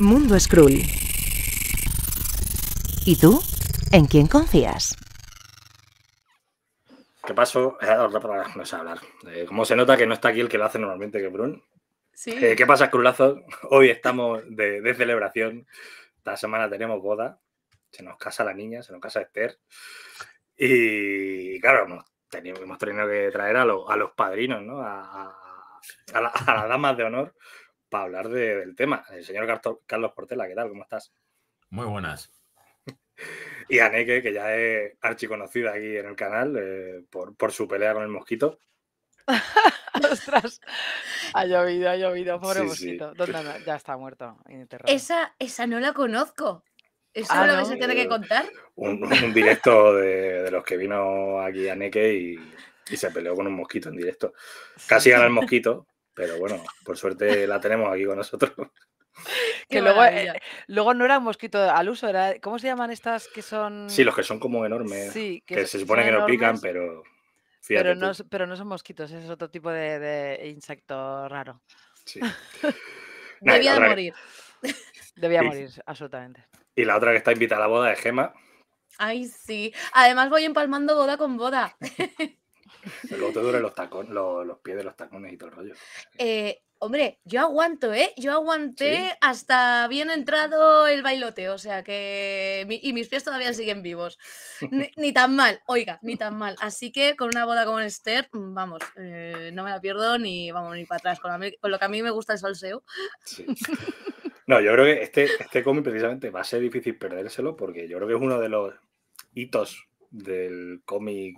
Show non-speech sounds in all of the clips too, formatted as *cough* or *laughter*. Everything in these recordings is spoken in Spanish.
Mundo Skrull. ¿Y tú? ¿En quién confías? ¿Qué pasó? Eh, no sé hablar. Eh, como se nota que no está aquí el que lo hace normalmente, que Brun. Eh, ¿Qué pasa, Crulazo? *laughs* Hoy estamos de, celebración. Esta semana tenemos boda. Se nos casa la niña, se nos casa Esther. Y claro, hemos tenido, que traer a, los padrinos, ¿no? A, las damas de honor para hablar del tema. El señor Carlos Portela, ¿qué tal? ¿Cómo estás? Muy buenas. *laughs* Y a Neke, que ya es archiconocida aquí en el canal eh, por, su pelea con el mosquito. *laughs* ¡Ostras! Ha llovido, ha llovido, pobre el mosquito. ¿Dónde Ya está muerto. Esa, esa no la conozco. ¿Eso ah, lo no? vas a que contar? Un, directo de, los que vino aquí a y, y se peleó con un mosquito en directo. Casi gana el mosquito, pero bueno, por suerte la tenemos aquí con nosotros. *laughs* que eh, luego, no era un mosquito al uso, era, ¿cómo se llaman estas que son? Sí, los que son como enormes, que, se supone que no pican, pero... Pero no, pero no, son mosquitos, es otro tipo de, insecto raro. Sí. *laughs* Debía de morir. *laughs* Debía morir, absolutamente. Y la otra que está invitada a la boda es Gema. Ay, sí. Además voy empalmando boda con boda. *laughs* Luego te duelen los, los, pies de los tacones y todo el rollo. Eh, hombre, yo aguanto, ¿eh? Yo aguanté hasta bien entrado el bailote, o sea que. Y mis pies todavía siguen vivos. Ni, tan mal, oiga, ni tan mal. Así que con una boda como Esther, mm, vamos, eh, no me la pierdo ni vamos ni para atrás. Con, lo que a mí me gusta el salseo. *laughs* No, yo creo que este, este cómic precisamente va a ser difícil perdérselo porque yo creo que es uno de los hitos del cómic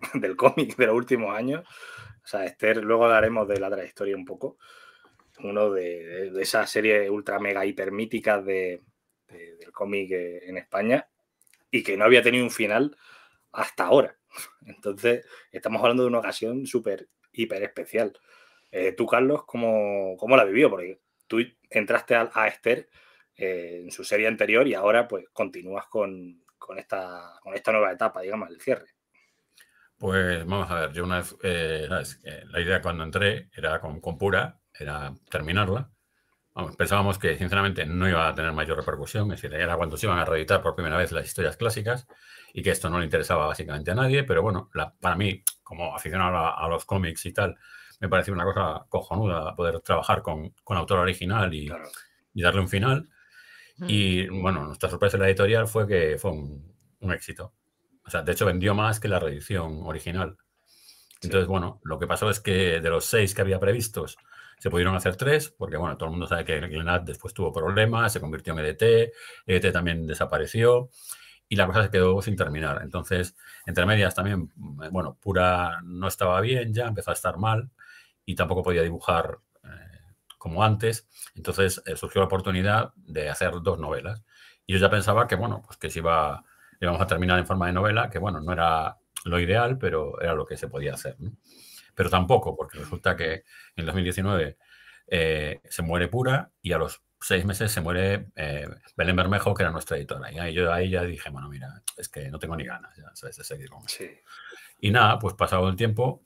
*laughs* del cómic de los últimos años. O sea, Esther, luego hablaremos de la trayectoria un poco. Uno de, de esas series ultra mega hiper míticas de, del cómic eh, en España y que no había tenido un final hasta ahora. *laughs* Entonces, estamos hablando de una ocasión súper hiper especial. Eh, tú, Carlos, ¿cómo, ¿cómo, la vivió? Porque tú entraste a, Esther eh, en su serie anterior y ahora pues continúas con, con, esta, con esta nueva etapa, digamos, el cierre. Pues vamos a ver, yo una vez, eh, la idea cuando entré era con, pura, era terminarla. pensábamos que sinceramente no iba a tener mayor repercusión, es decir, era cuando se iban a reeditar por primera vez las historias clásicas y que esto no le interesaba básicamente a nadie, pero bueno, para mí, como aficionado a, los cómics y tal, me pareció una cosa cojonuda poder trabajar con, autor original y, darle un final. Hmm. Y bueno, nuestra sorpresa en la editorial fue que fue un éxito. O sea, de hecho vendió más que la reedición original. Entonces, bueno, lo que pasó es que de los seis que había previstos, se pudieron hacer tres, porque bueno, todo el mundo sabe que Glenat después tuvo problemas, se convirtió en EDT, EDT también desapareció y la cosa se quedó sin terminar. Entonces, entre medias también, eh, bueno, Pura no estaba bien ya, empezó a estar mal y tampoco podía dibujar eh, como antes. Entonces eh, surgió la oportunidad de hacer dos novelas. Y yo ya pensaba que, bueno, pues que se iba íbamos a terminar en forma de novela, que bueno, no era lo ideal, pero era lo que se podía hacer. Pero tampoco, porque resulta que en 2019 eh, se muere Pura y a los seis meses se muere eh, Belén Bermejo, que era nuestra editora. Y yo ahí ya dije, bueno, mira, es que no tengo ni ganas ya, ¿sabes? de seguir con sí. Y nada, pues pasado el tiempo,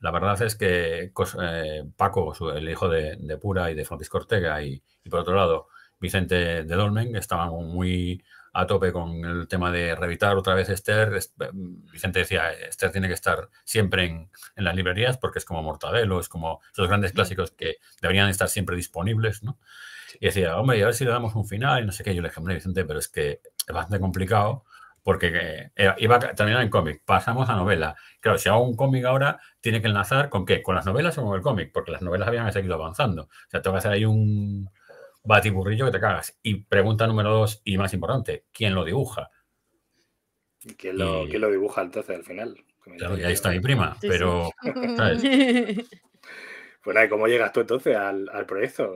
la verdad es que eh, Paco, el hijo de, Pura y de Francisco Ortega, y, por otro lado Vicente de Dolmen, estaban muy a tope con el tema de revitar otra vez Esther. Em, Vicente decía, Esther tiene que estar siempre en, las librerías porque es como Mortadelo, es como esos grandes mm. clásicos que deberían estar siempre disponibles, ¿no? Y decía, hombre, a ver si le damos un final y no sé qué. Yo le dije, a Vicente, pero es que es bastante complicado porque eh, eh, iba a terminar en cómic, pasamos a novela. Claro, si hago un cómic ahora, tiene que enlazar con qué, con las novelas o con el cómic, porque las novelas habían seguido avanzando. O sea, tengo que hacer ahí un, batiburrillo que te cagas. Y pregunta número dos y más importante, ¿quién lo dibuja? ¿Y quién lo, dibuja entonces al final? Claro, y ahí está mi prima, pero... *laughs* Bueno, ¿y cómo llegas tú entonces al, proyecto,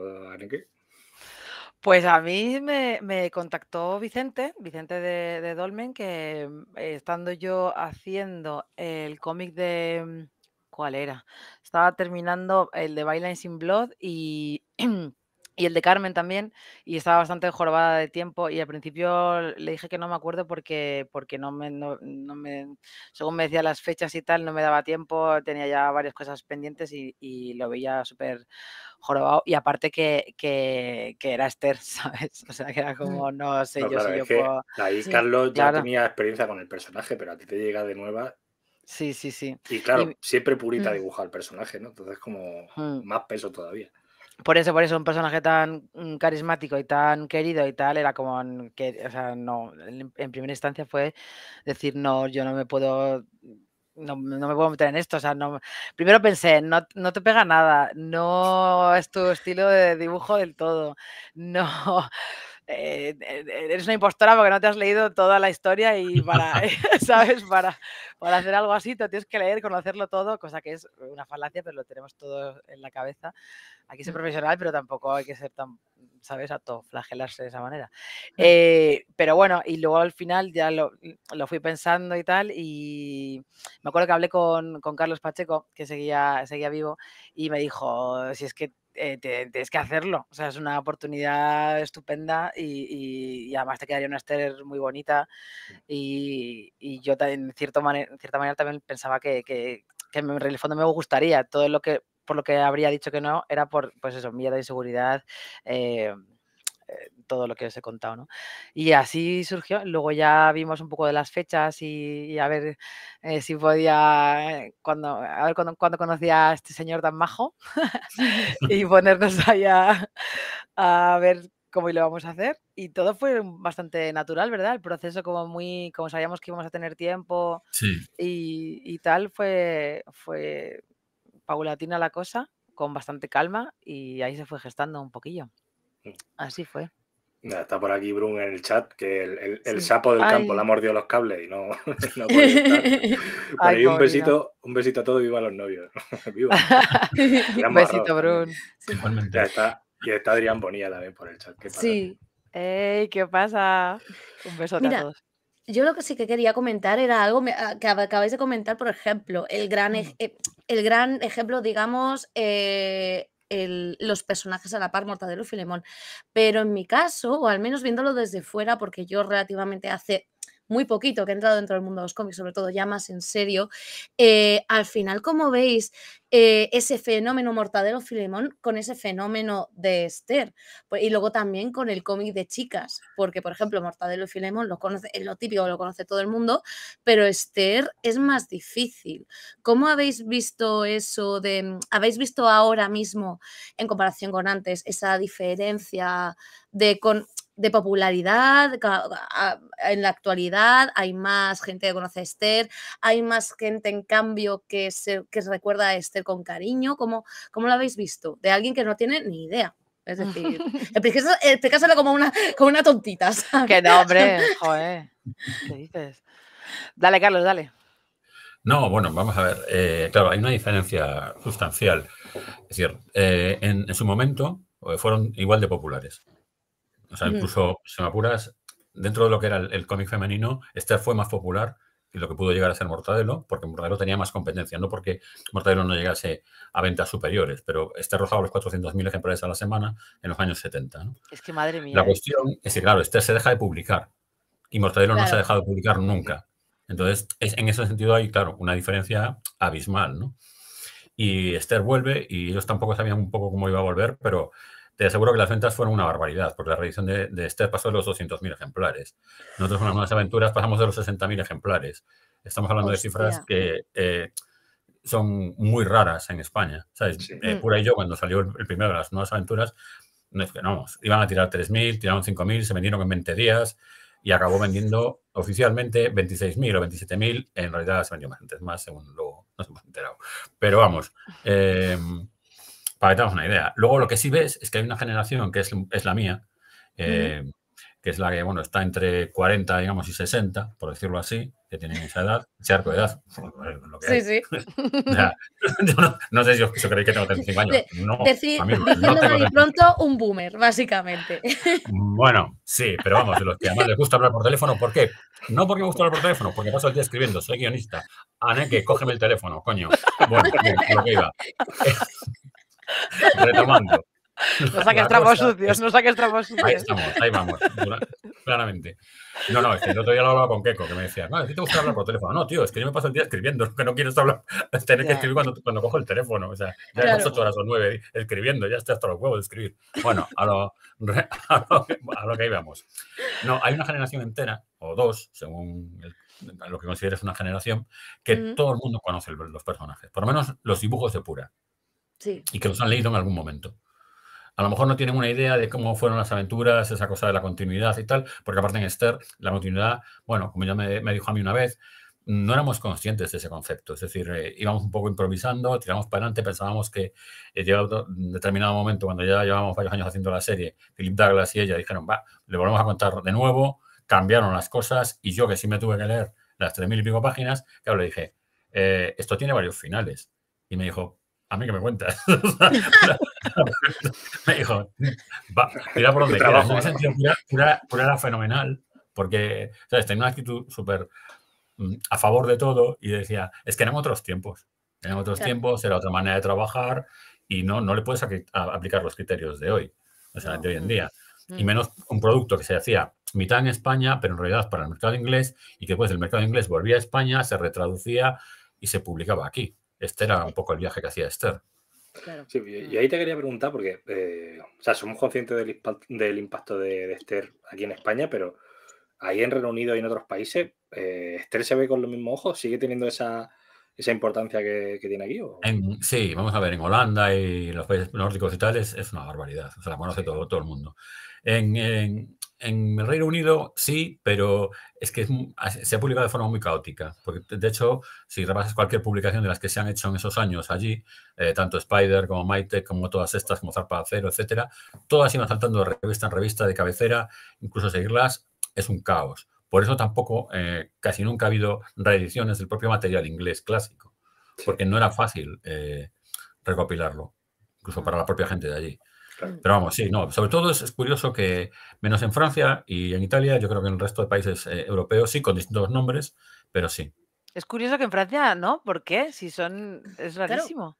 Pues a mí me, contactó Vicente, Vicente de, Dolmen, que mm, estando yo haciendo el cómic de... Mm, ¿Cuál era? Estaba terminando el de Byline sin Blood y... *clears throat* y el de Carmen también, y estaba bastante jorobada de tiempo y al principio le dije que no me acuerdo porque, porque no, me, no, me, según me decía las fechas y tal, no me daba tiempo, tenía ya varias cosas pendientes y, lo veía súper jorobado y aparte que, era Esther, *laughs* ¿sabes? O sea, que era mm. como, no sé yo si yo puedo... Ahí Carlos ya tenía experiencia con el personaje, pero a ti te llega de nueva Sí, sí, sí. Y claro, siempre Purita mm. dibuja el personaje, ¿no? Entonces, como mm. más peso todavía por eso, por eso un personaje tan mm, carismático y tan querido y tal, era como que, o sea, no, en, primera instancia fue decir, no, yo no me puedo, no, me puedo meter en esto, sea, primero pensé, no, no, te pega nada, no es tu estilo de dibujo del todo, no, eh, eh, eh, eres una impostora porque no te has leído toda la historia y para, *laughs* *laughs* ¿sabes? Para, para hacer algo así te tienes que leer, conocerlo todo, cosa que es una falacia, pero lo tenemos todo en la cabeza. Aquí ser mm. profesional, pero tampoco hay que ser tan, ¿sabes? A flagelarse de esa manera. Mm. pero bueno, y luego al final ya lo, lo, fui pensando y tal, y me acuerdo que hablé con, con Carlos Pacheco, que seguía, seguía vivo, y me dijo, si es que eh, tienes que hacerlo. O sea, es una oportunidad estupenda y, además te quedaría una ester muy bonita. Y, yo en, cierto cierta manera también pensaba que, en el fondo me gustaría todo lo que por lo que habría dicho que no, era por, pues eso, miedo, inseguridad, eh, eh, todo lo que os he contado, Y así surgió. Luego ya vimos un poco de las fechas y, a ver eh, si podía, eh, cuando, a ver cuando conocía a este señor tan majo *laughs* y *laughs* ponernos allá a, ver cómo lo vamos a hacer. Y todo fue bastante natural, ¿verdad? El proceso como muy, como sabíamos que íbamos a tener tiempo y, y, tal, fue, fue paulatina la cosa, con bastante calma y ahí se fue gestando un poquillo. Así fue. Está por aquí Brun en el chat, que el, sapo del campo le ha mordido los cables y no, *laughs* puede estar. *laughs* un besito, un a todos, viva los novios. *laughs* viva. un besito, Brun. y está Adrián Bonilla también por el chat. Sí. ¿Qué pasa? Un beso a todos. Yo lo que sí que quería comentar era algo ah, que acabáis de comentar, por ejemplo, el gran, mm. eh, el gran ejemplo, digamos, eh, el, los personajes a la par, Mortadelo y Filemón. Pero en mi caso, o al menos viéndolo desde fuera, porque yo relativamente hace muy poquito que he entrado dentro del mundo de los cómics, sobre todo ya más en serio, eh, al final, como veis eh, ese fenómeno Mortadelo Filemón con ese fenómeno de Esther? Pues, y luego también con el cómic de chicas, porque, por ejemplo, Mortadelo Filemón lo conoce, es lo típico, lo conoce todo el mundo, pero Esther es más difícil. ¿Cómo habéis visto eso de, habéis visto ahora mismo, en comparación con antes, esa diferencia de con de popularidad, en la actualidad hay más gente que conoce a Esther, hay más gente en cambio que se, recuerda a Esther con cariño, ¿Cómo, lo habéis visto? De alguien que no tiene ni idea. Es decir, *laughs* casas como una, como una tontita. no, ¿Qué dices? Dale, Carlos, dale. No, bueno, vamos a ver. Eh, claro, hay una diferencia sustancial. Es decir, eh, en su momento eh, fueron igual de populares. O sea, incluso, Semapuras apuras, dentro de lo que era el, cómic femenino, Esther fue más popular que lo que pudo llegar a ser Mortadelo, porque Mortadelo tenía más competencia, no porque Mortadelo no llegase a ventas superiores, pero Esther rozaba los 400.000 ejemplares a la semana en los años 70. Es que madre mía. La ¿eh? cuestión es que, claro, Esther se deja de publicar y Mortadelo no se ha dejado de publicar nunca. Entonces, en ese sentido hay, claro, una diferencia abismal, ¿no? Y Esther vuelve y ellos tampoco sabían un poco cómo iba a volver, pero te aseguro que las ventas fueron una barbaridad, porque la revisión de, de Esther pasó de los 200.000 ejemplares. Nosotros con las nuevas aventuras pasamos de los 60.000 ejemplares. Estamos hablando de cifras que eh, son muy raras en España. ¿sabes? Eh, Pura y yo, cuando salió el, primero de las nuevas aventuras, nos esperamos. Iban a tirar 3.000, tiraron 5.000, se vendieron en 20 días y acabó vendiendo oficialmente 26.000 o 27.000. En realidad se vendió más antes, más según luego nos hemos enterado. Pero vamos. Eh, que una idea. Luego lo que sí ves es que hay una generación que es, la mía, eh, que es la que, bueno, está entre 40, digamos, y 60, por decirlo así, que tiene esa edad, ese arco de edad. *laughs* sí, sí. *laughs* *laughs* no, sé si os creéis que tengo 35 años. No, Deci mí, no pronto, un boomer, básicamente. Bueno, sí, pero vamos, los que además les gusta hablar por teléfono, ¿por qué? No porque me gusta hablar por teléfono, porque paso el día escribiendo, soy guionista. Ana, ah, que cógeme el teléfono, coño. Bueno, que iba. Retomando. No saques trapos sucios, no saques trapos sucios. Ahí estamos, ahí vamos, claramente. No, no, es que el otro día lo hablaba con Keiko, que me decía, no, si te gusta hablar por teléfono. No, tío, es que yo me paso el día escribiendo, que no quieres hablar, tener que escribir cuando, cojo el teléfono. O sea, ya claro. ocho horas o nueve escribiendo, ya estoy hasta los huevos de escribir. Bueno, a lo, *laughs* a lo, vamos. que íbamos. No, hay una generación entera, o dos, según lo que consideres una generación, que todo el mundo conoce los personajes, por lo menos los dibujos de pura. Y que los han leído en algún momento. A lo mejor no tienen una idea de cómo fueron las aventuras, esa cosa de la continuidad y tal, porque aparte en Esther, la continuidad, bueno, como ya me, dijo a mí una vez, no éramos conscientes de ese concepto. Es decir, eh, íbamos un poco improvisando, tiramos para adelante, pensábamos que eh, llegado un determinado momento, cuando ya llevábamos varios años haciendo la serie, Philip Douglas y ella dijeron, va, le volvemos a contar de nuevo, cambiaron las cosas y yo que sí me tuve que leer las tres mil y pico páginas, claro, le dije, eh, esto tiene varios finales. Y me dijo, a mí que me cuentas. *laughs* me dijo, va, por dónde. Trabajo. era fenomenal, porque, ¿sabes? Tenía una actitud súper mm, a favor de todo y decía, es que eran otros tiempos. tenemos otros tiempos, era otra manera de trabajar y no, no le puedes aplicar los criterios de hoy, o sea, de hoy en mm. día. Y mm. menos un producto que se hacía mitad en España, pero en realidad para el mercado inglés, y que después pues, el mercado inglés volvía a España, se retraducía y se publicaba aquí. Este era un poco el viaje que hacía Esther. y ahí te quería preguntar, porque eh, somos conscientes del, impacto de, Esther aquí en España, pero ahí en Reino Unido y en otros países, eh, ¿Esther se ve con los mismos ojos? ¿Sigue teniendo esa, importancia que, tiene aquí? sí, vamos a ver, en Holanda y los países nórdicos y tales es, una barbaridad. O sea, la conoce todo, el mundo. en, en el Reino Unido sí, pero es que se ha publicado de forma muy caótica. Porque, de hecho, si repasas cualquier publicación de las que se han hecho en esos años allí, eh, tanto Spider como Maite, como todas estas, como Zarpa Cero, etcétera, todas iban saltando de revista en revista, de cabecera, incluso seguirlas es un caos. Por eso tampoco eh, casi nunca ha habido reediciones del propio material inglés clásico, porque no era fácil eh, recopilarlo, incluso para la propia gente de allí. Pero vamos, sí, no. Sobre todo es, curioso que, menos en Francia y en Italia, yo creo que en el resto de países eh, europeos sí, con distintos nombres, pero sí. Es curioso que en Francia no, ¿por qué? Si son. Es rarísimo.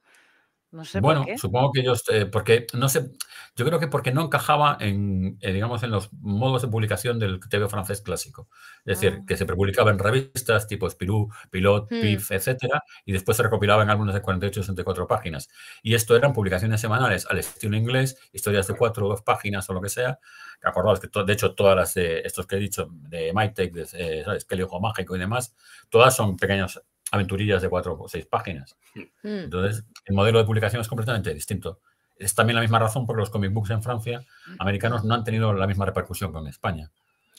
No sé bueno, supongo que ellos, eh, porque no sé, yo creo que porque no encajaba en, eh, digamos, en los modos de publicación del TV francés clásico. Es decir, ah. que se publicaba en revistas tipo Spirou, Pilot, hmm. PIF, etcétera, y después se recopilaba en álbumes de 48 y 64 páginas. Y esto eran publicaciones semanales al estilo inglés, historias de ah. cuatro o dos páginas o lo que sea. Acordaos que, de hecho, todas las estos que he dicho, de MyTech, de eh, ¿sabes? Que Mágico y demás, todas son pequeñas aventurillas de cuatro o seis páginas. Hmm. Entonces, el modelo de publicación es completamente distinto. Es también la misma razón por los comic books en Francia, mm. americanos, no han tenido la misma repercusión que en España,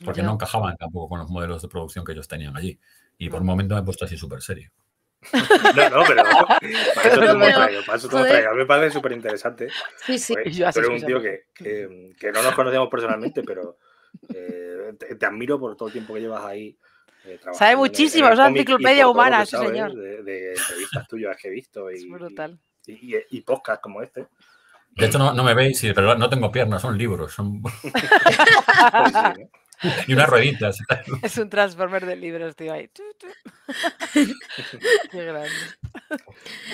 porque no encajaban tampoco con los modelos de producción que ellos tenían allí. Y por un mm. momento me he puesto así súper serio. No, no, pero *laughs* para eso te lo traigo, para eso lo A mí me parece súper interesante. Sí, sí, *laughs* yo así un tío que, no nos conocemos personalmente, pero eh, te, admiro por todo el tiempo que llevas ahí eh, sabe muchísimo, es una enciclopedia humana, sí, señor. De, de, tuyas que he visto. *laughs* Y, es brutal. Y, podcast como este. De hecho, no, no, me veis, pero no tengo piernas, son libros. Son... *laughs* *laughs* y unas rueditas. Es un transformer de libros, tío. Ahí. Qué grande.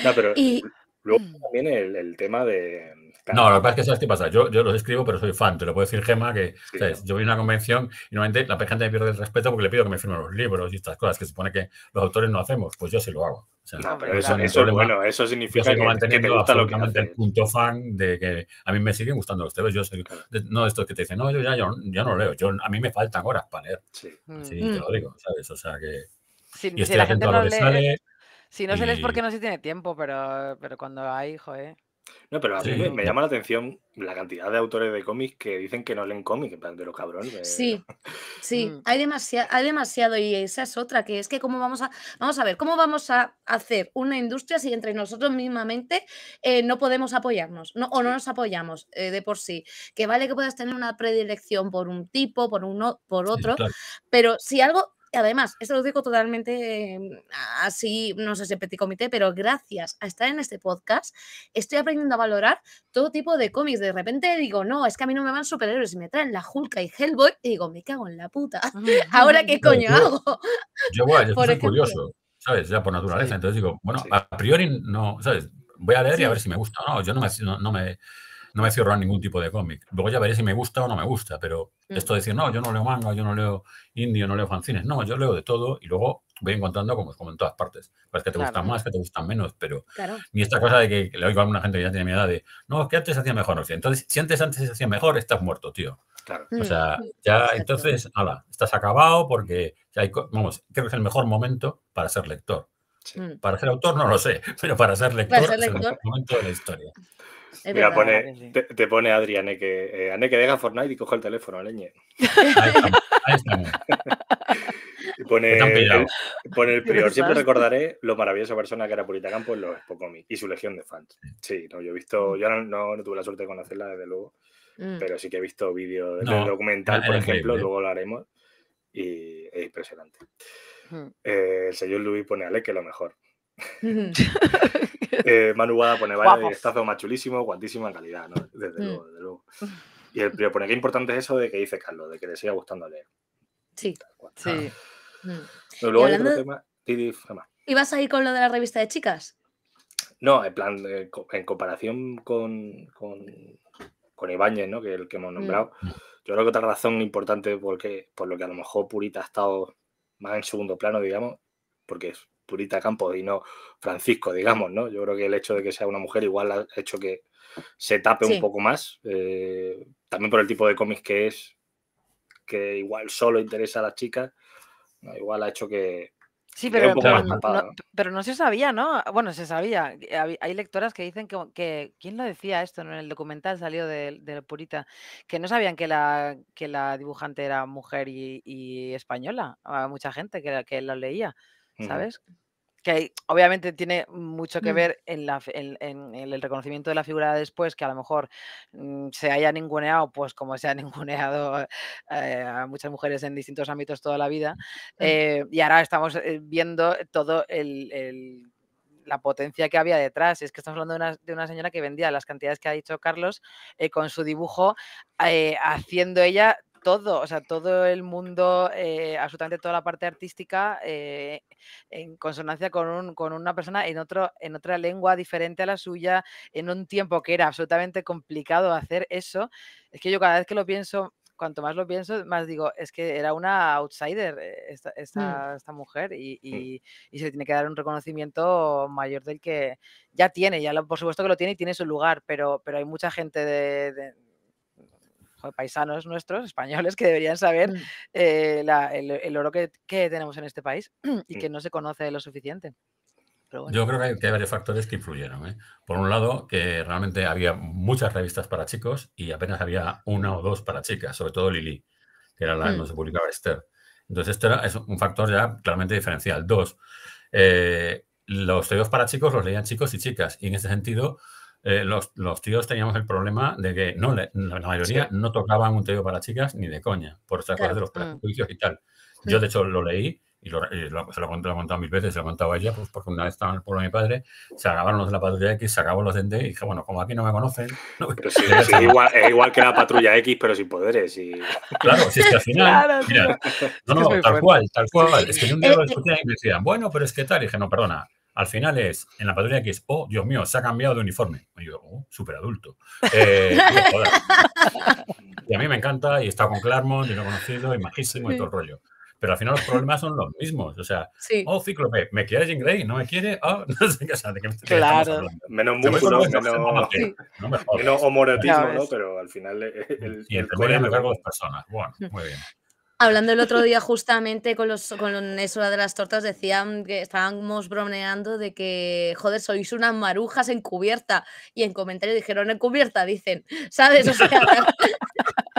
No, pero y... luego mm. también el, el tema de, no, lo que pasa es que sabes qué pasa. Yo, yo los escribo, pero soy fan. Te lo puedo decir, Gema, que yo voy a una convención y normalmente la gente me pierde el respeto porque le pido que me firme los libros y estas cosas que se supone que los autores no hacemos. Pues yo sí lo hago. no, pero eso, eso, bueno, eso significa que, manteniendo que lo que el punto fan de que a mí me siguen gustando los temas. Yo soy, no estos que te dicen, no, yo ya yo, yo no leo. Yo, a mí me faltan horas para leer. Sí, mm. te lo digo, ¿sabes? O sea que. Si, la gente no lee, sale, Si no se lee es porque no se tiene tiempo, pero, pero cuando hay, joder. No, pero a mí me, llama la atención la cantidad de autores de cómics que dicen que no leen cómics, lo cabrón. Sí, *laughs* sí, mm. hay, demasiado, hay demasiado y esa es otra, que es que cómo vamos a, vamos a ver, cómo vamos a hacer una industria si entre nosotros mismamente eh, no podemos apoyarnos o no nos apoyamos eh, de por sí. Que vale que puedas tener una predilección por un tipo, por uno, por otro, pero si algo además, esto lo digo totalmente mm, así, no sé si petit comité, pero gracias a estar en este podcast, estoy aprendiendo a valorar todo tipo de cómics. De repente digo, no, es que a mí no me van superhéroes y me traen la Hulka y Hellboy y digo, me cago en la puta. Ah, *laughs* ¿Ahora qué coño hago? Yo, voy, yo *laughs* soy curioso, ¿sabes? Ya por naturaleza. Entonces digo, bueno, a priori no, ¿sabes? Voy a leer y a ver si me gusta o no. Yo no me no me cierro a ningún tipo de cómic. Luego ya veré si me gusta o no me gusta, pero mm. esto de decir, no, yo no leo manga, yo no leo indio, no leo fanzines, no, yo leo de todo y luego voy encontrando como, como en todas partes. Pues que te gustan más, que te gustan menos, pero ni esta cosa de que le oigo a alguna gente que ya tiene mi edad de, no, es que antes hacía mejor. no entonces, si antes antes se hacía mejor, estás muerto, tío. O mm. sea, ya entonces, ala, estás acabado porque hay, vamos, creo que es el mejor momento para ser lector. Mm. Para ser autor no lo sé, pero para ser lector, es el momento de la historia pone, te, pone Adri, eh, que deja Fortnite y coge el teléfono, leñe. Ahí *laughs* pone, el, prior. Siempre recordaré lo maravillosa persona que era Purita Campo los y su legión de fans. Sí, no, yo he visto. Yo no, tuve la suerte de conocerla, desde luego. Mm. Pero sí que he visto vídeos de documental, por ejemplo, ¿eh? luego lo haremos. Y es impresionante. Mm. Eh, el señor Luis pone Ale que lo mejor. *laughs* *laughs* *laughs* Eh, Manu Guada pone, vaya más chulísimo, cuantísima calidad, ¿no? Desde mm. luego, desde luego. Y el pero pone, qué importante es eso de que dice Carlos, de que le siga gustando leer. Sí, sí. vas ah. mm. Pero a ir con lo de la revista de chicas? No, en plan, eh, en comparación con, con, con Ibáñez, ¿no? Que el que hemos mm. nombrado, yo creo que otra razón importante porque, por lo que a lo mejor Purita ha estado más en segundo plano, digamos, porque es Purita Campos y no Francisco, digamos, ¿no? Yo creo que el hecho de que sea una mujer igual ha hecho que se tape un poco más, eh, también por el tipo de cómics que es, que igual solo interesa a las chicas, igual ha hecho que... Sí, pero, pero, no, se sabía, ¿no? Bueno, se sabía. Hay lectoras que dicen que, ¿quién lo decía esto? En el documental salió de, Purita, que no sabían que la, que la dibujante era mujer y, española. Había mucha gente que, que lo leía. ¿sabes? Que obviamente tiene mucho que mm. ver en, el reconocimiento de la figura después, que a lo mejor mm, se haya ninguneado, pues como se ha *laughs* ninguneado eh, a muchas mujeres en distintos ámbitos toda la vida. Mm. Eh, y ahora estamos eh, viendo todo el, la potencia que había detrás. Es que estamos hablando de una, señora que vendía las cantidades que ha dicho Carlos con su dibujo, haciendo ella todo, o sea, todo el mundo, eh, absolutamente toda la parte artística, eh, en consonancia con, un, con una persona en, otro, en otra lengua diferente a la suya, en un tiempo que era absolutamente complicado hacer eso. Es que yo cada vez que lo pienso, cuanto más lo pienso, más digo, es que era una outsider eh, mm. esta, esta, mujer y, mm. y, se tiene que dar un reconocimiento mayor del que ya tiene, ya por supuesto que lo tiene y tiene su lugar, pero, pero hay mucha gente de paisanos nuestros, españoles, que deberían saber mm. eh, el, oro que, tenemos en este país *clears throat* y mm. que no se conoce lo suficiente. Yo creo que hay, varios factores que influyeron. ¿eh? Por un lado, que realmente había muchas revistas para chicos y apenas había una o dos para chicas, sobre todo Lili, que era la que mm. no se publicaba Esther. Entonces, esto era, es un factor ya claramente diferencial. Dos, eh, los teos para chicos los leían chicos y chicas. Y en ese sentido, eh, los, tíos teníamos el problema de que no, la, mayoría no tocaban un tío para chicas ni de coña, por sacar de los mm. prejuicios y tal. Mm. Yo, de hecho, lo leí y, lo, se lo, he contado mil veces, se lo he contado a ella, pues porque una vez estaba en el pueblo de mi padre, se acabaron los de la patrulla X, se acabó los de e, y dije, bueno, como aquí no me conocen... *laughs* es, igual, que la patrulla X, pero sin poderes. Y... Claro, si es que al final... no, no, tal cual, tal cual. Es que yo un día lo escuché eh, eh. me decían, bueno, pero es que tal, y dije, no, perdona, al final es, en la patrulla es oh, Dios mío, se ha cambiado de uniforme. Y yo, oh, súper adulto. Eh, *laughs* y a mí me encanta, y he estado con Claremont, y lo he conocido, y majísimo, y todo el rollo. Pero al final los problemas son los mismos. O sea, oh, Cíclope, ¿me quiere Jean Grey? ¿No me quiere? Oh, *laughs* no sé qué, o ¿de qué Claro. Menos músculo, menos, menos, no menos ¿no? Pero al final... el, eh, y el, el me cargo dos personas. Bueno, muy bien. Hablando el otro día justamente con, los, con eso de las tortas, decían que estábamos bromeando de que, joder, sois unas marujas encubierta. Y en comentarios dijeron, en cubierta, dicen, ¿sabes? *laughs*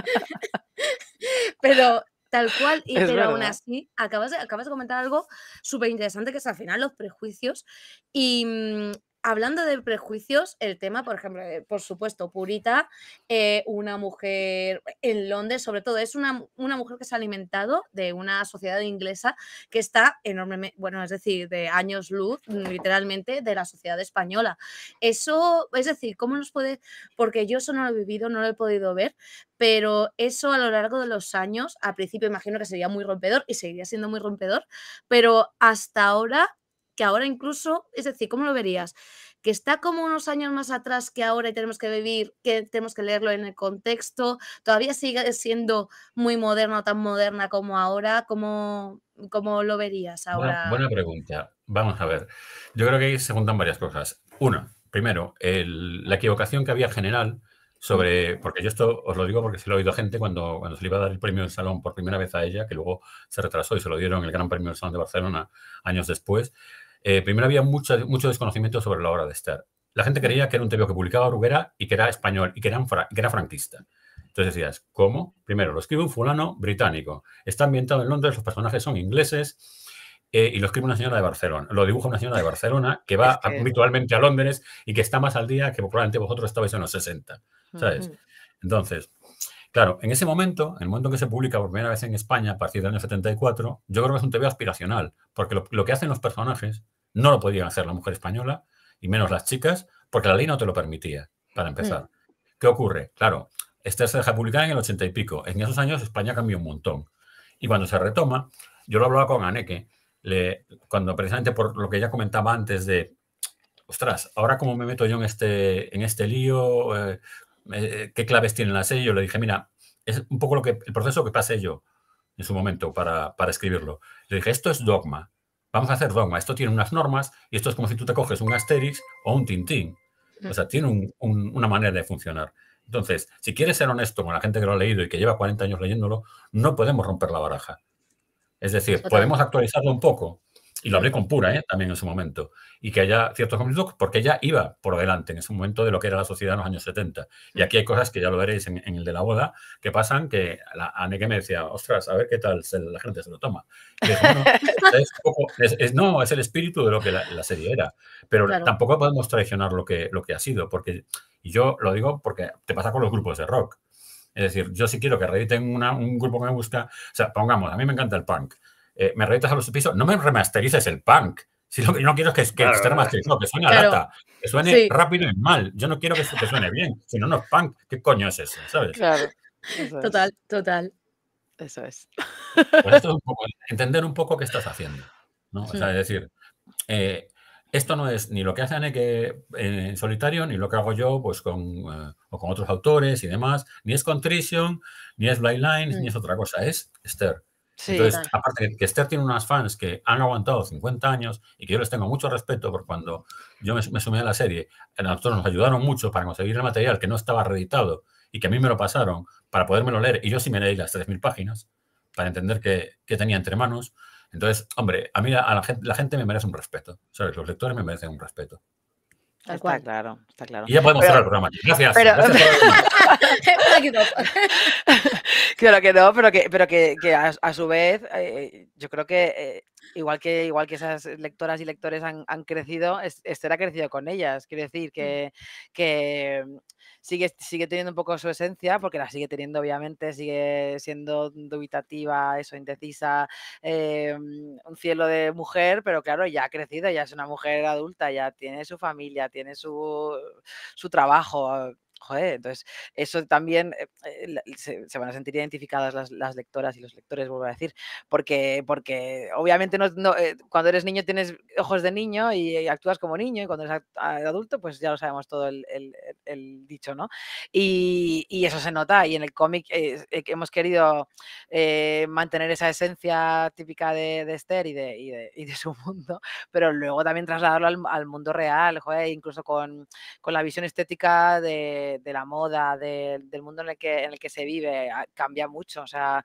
pero tal cual, y pero aún así, acabas de, acabas de comentar algo súper interesante, que es al final los prejuicios. Y mm, hablando de prejuicios, el tema, por ejemplo, eh, por supuesto, Purita, eh, una mujer en Londres, sobre todo, es una, una, mujer que se ha alimentado de una sociedad inglesa que está enormemente, bueno, es decir, de años luz, literalmente, de la sociedad española. Eso, es decir, ¿cómo nos puede? Porque yo eso no lo he vivido, no lo he podido ver, pero eso a lo largo de los años, al principio imagino que sería muy rompedor y seguiría siendo muy rompedor, pero hasta ahora que ahora incluso, es decir, ¿cómo lo verías? Que está como unos años más atrás que ahora y tenemos que vivir, que tenemos que leerlo en el contexto, todavía sigue siendo muy moderna o tan moderna como ahora, ¿cómo, cómo lo verías ahora? Buena, pregunta. Vamos a ver. Yo creo que ahí se juntan varias cosas. Una, primero, la equivocación que había general sobre, porque yo esto os lo digo porque se lo he oído a gente cuando, cuando se le iba a dar el premio del Salón por primera vez a ella, que luego se retrasó y se lo dieron el Gran Premio del Salón de Barcelona años después, eh, primero había mucho, desconocimiento sobre la hora de estar. La gente creía que era un tebeo que publicaba Bruguera y que era español y que era, franquista. Entonces decías, ¿cómo? Primero, lo escribe un fulano británico. Está ambientado en Londres, los personajes son ingleses eh, y lo escribe una señora de Barcelona. Lo dibuja una señora de Barcelona que va habitualmente a Londres y que está más al día que probablemente vosotros estabais en los 60. ¿Sabes? Entonces, Claro, en ese momento, en el momento en que se publica por primera vez en España, a partir del año 74, yo creo que es un TV aspiracional, porque lo, que hacen los personajes no lo podían hacer la mujer española, y menos las chicas, porque la ley no te lo permitía, para empezar. Mm. ¿Qué ocurre? Claro, este se deja publicar en el 80 y pico. En esos años España cambió un montón. Y cuando se retoma, yo lo hablaba con Aneke, le, cuando precisamente por lo que ella comentaba antes de ostras, ahora cómo me meto yo en este, en este lío, eh, eh, qué claves tienen las Yo Le dije, mira, es un poco lo que el proceso que pasé yo en su momento para, para escribirlo. Le dije, esto es dogma. Vamos a hacer dogma. Esto tiene unas normas y esto es como si tú te coges un Asterix o un Tintín. O sea, tiene una manera de funcionar. Entonces, si quieres ser honesto con la gente que lo ha leído y que lleva 40 años leyéndolo, no podemos romper la baraja. Es decir, podemos actualizarlo un poco, y lo hablé con Pura ¿eh? también en su momento, y que haya ciertos conflictos porque ella iba por delante en ese momento de lo que era la sociedad en los años 70. Y aquí hay cosas que ya lo veréis en, el de la boda, que pasan que la Anne que me decía, ostras, a ver qué tal la gente se lo toma. *laughs* no, es el espíritu de lo que la, serie era, pero tampoco podemos traicionar lo que, lo que ha sido, porque, yo lo digo porque te pasa con los grupos de rock. Es decir, yo sí quiero que reediten un grupo que me gusta, o sea, pongamos, a mí me encanta el punk, eh, me reitas a los este pisos, no me remasterices el punk. Si no quiero que, esté remasterizado, que suene que suene rápido y mal. Yo no quiero que, suene bien, si no, no es punk. ¿Qué coño es eso? total, total. Eso es. Pues entender un poco qué estás haciendo. O sea, mm. es decir, eh, esto no es ni lo que hace Aneke eh, en solitario, ni lo que hago yo pues con, o con otros autores y demás, ni es Contrition, ni es Blind Lines, ni mm. es otra cosa, es Esther. Entonces, aparte que Esther tiene unas fans que han aguantado 50 años y que yo les tengo mucho respeto por cuando yo me, sumé a la serie, nosotros nos ayudaron mucho para conseguir el material que no estaba reeditado y que a mí me lo pasaron para podérmelo leer y yo sí me leí las 3.000 páginas para entender qué, tenía entre manos. Entonces, hombre, a mí la, a la, gente, la gente me merece un respeto, ¿sabes? Los lectores me merecen un respeto. Tal cual. claro, está claro. Y ya podemos cerrar el programa. Gracias. gracias *laughs* claro que no, pero que, pero que, a, su vez, eh, eh, yo creo que eh, igual que igual que esas lectoras y lectores han, crecido, Esther ha crecido con ellas. Quiero decir que, mm. que mm, sigue, sigue teniendo un poco su esencia, porque la sigue teniendo, obviamente, sigue siendo dubitativa, eso, indecisa, mm, un cielo de mujer, pero claro, ya ha crecido, ya es una mujer adulta, ya tiene su familia, tiene su, su trabajo entonces eso también eh, eh, se, van a sentir identificadas las, lectoras y los lectores, vuelvo a decir, porque, porque obviamente eh, cuando eres niño tienes ojos de niño y, actúas como niño y cuando eres adulto pues ya lo sabemos todo el, dicho, ¿no? Y, eso se nota y en el cómic hemos querido mantener esa esencia típica de, Esther y de, su mundo, pero luego también trasladarlo al, mundo real, joder, incluso con la visión estética de de, la moda, del mundo en el que, en el que se vive, ah, cambia mucho. O sea,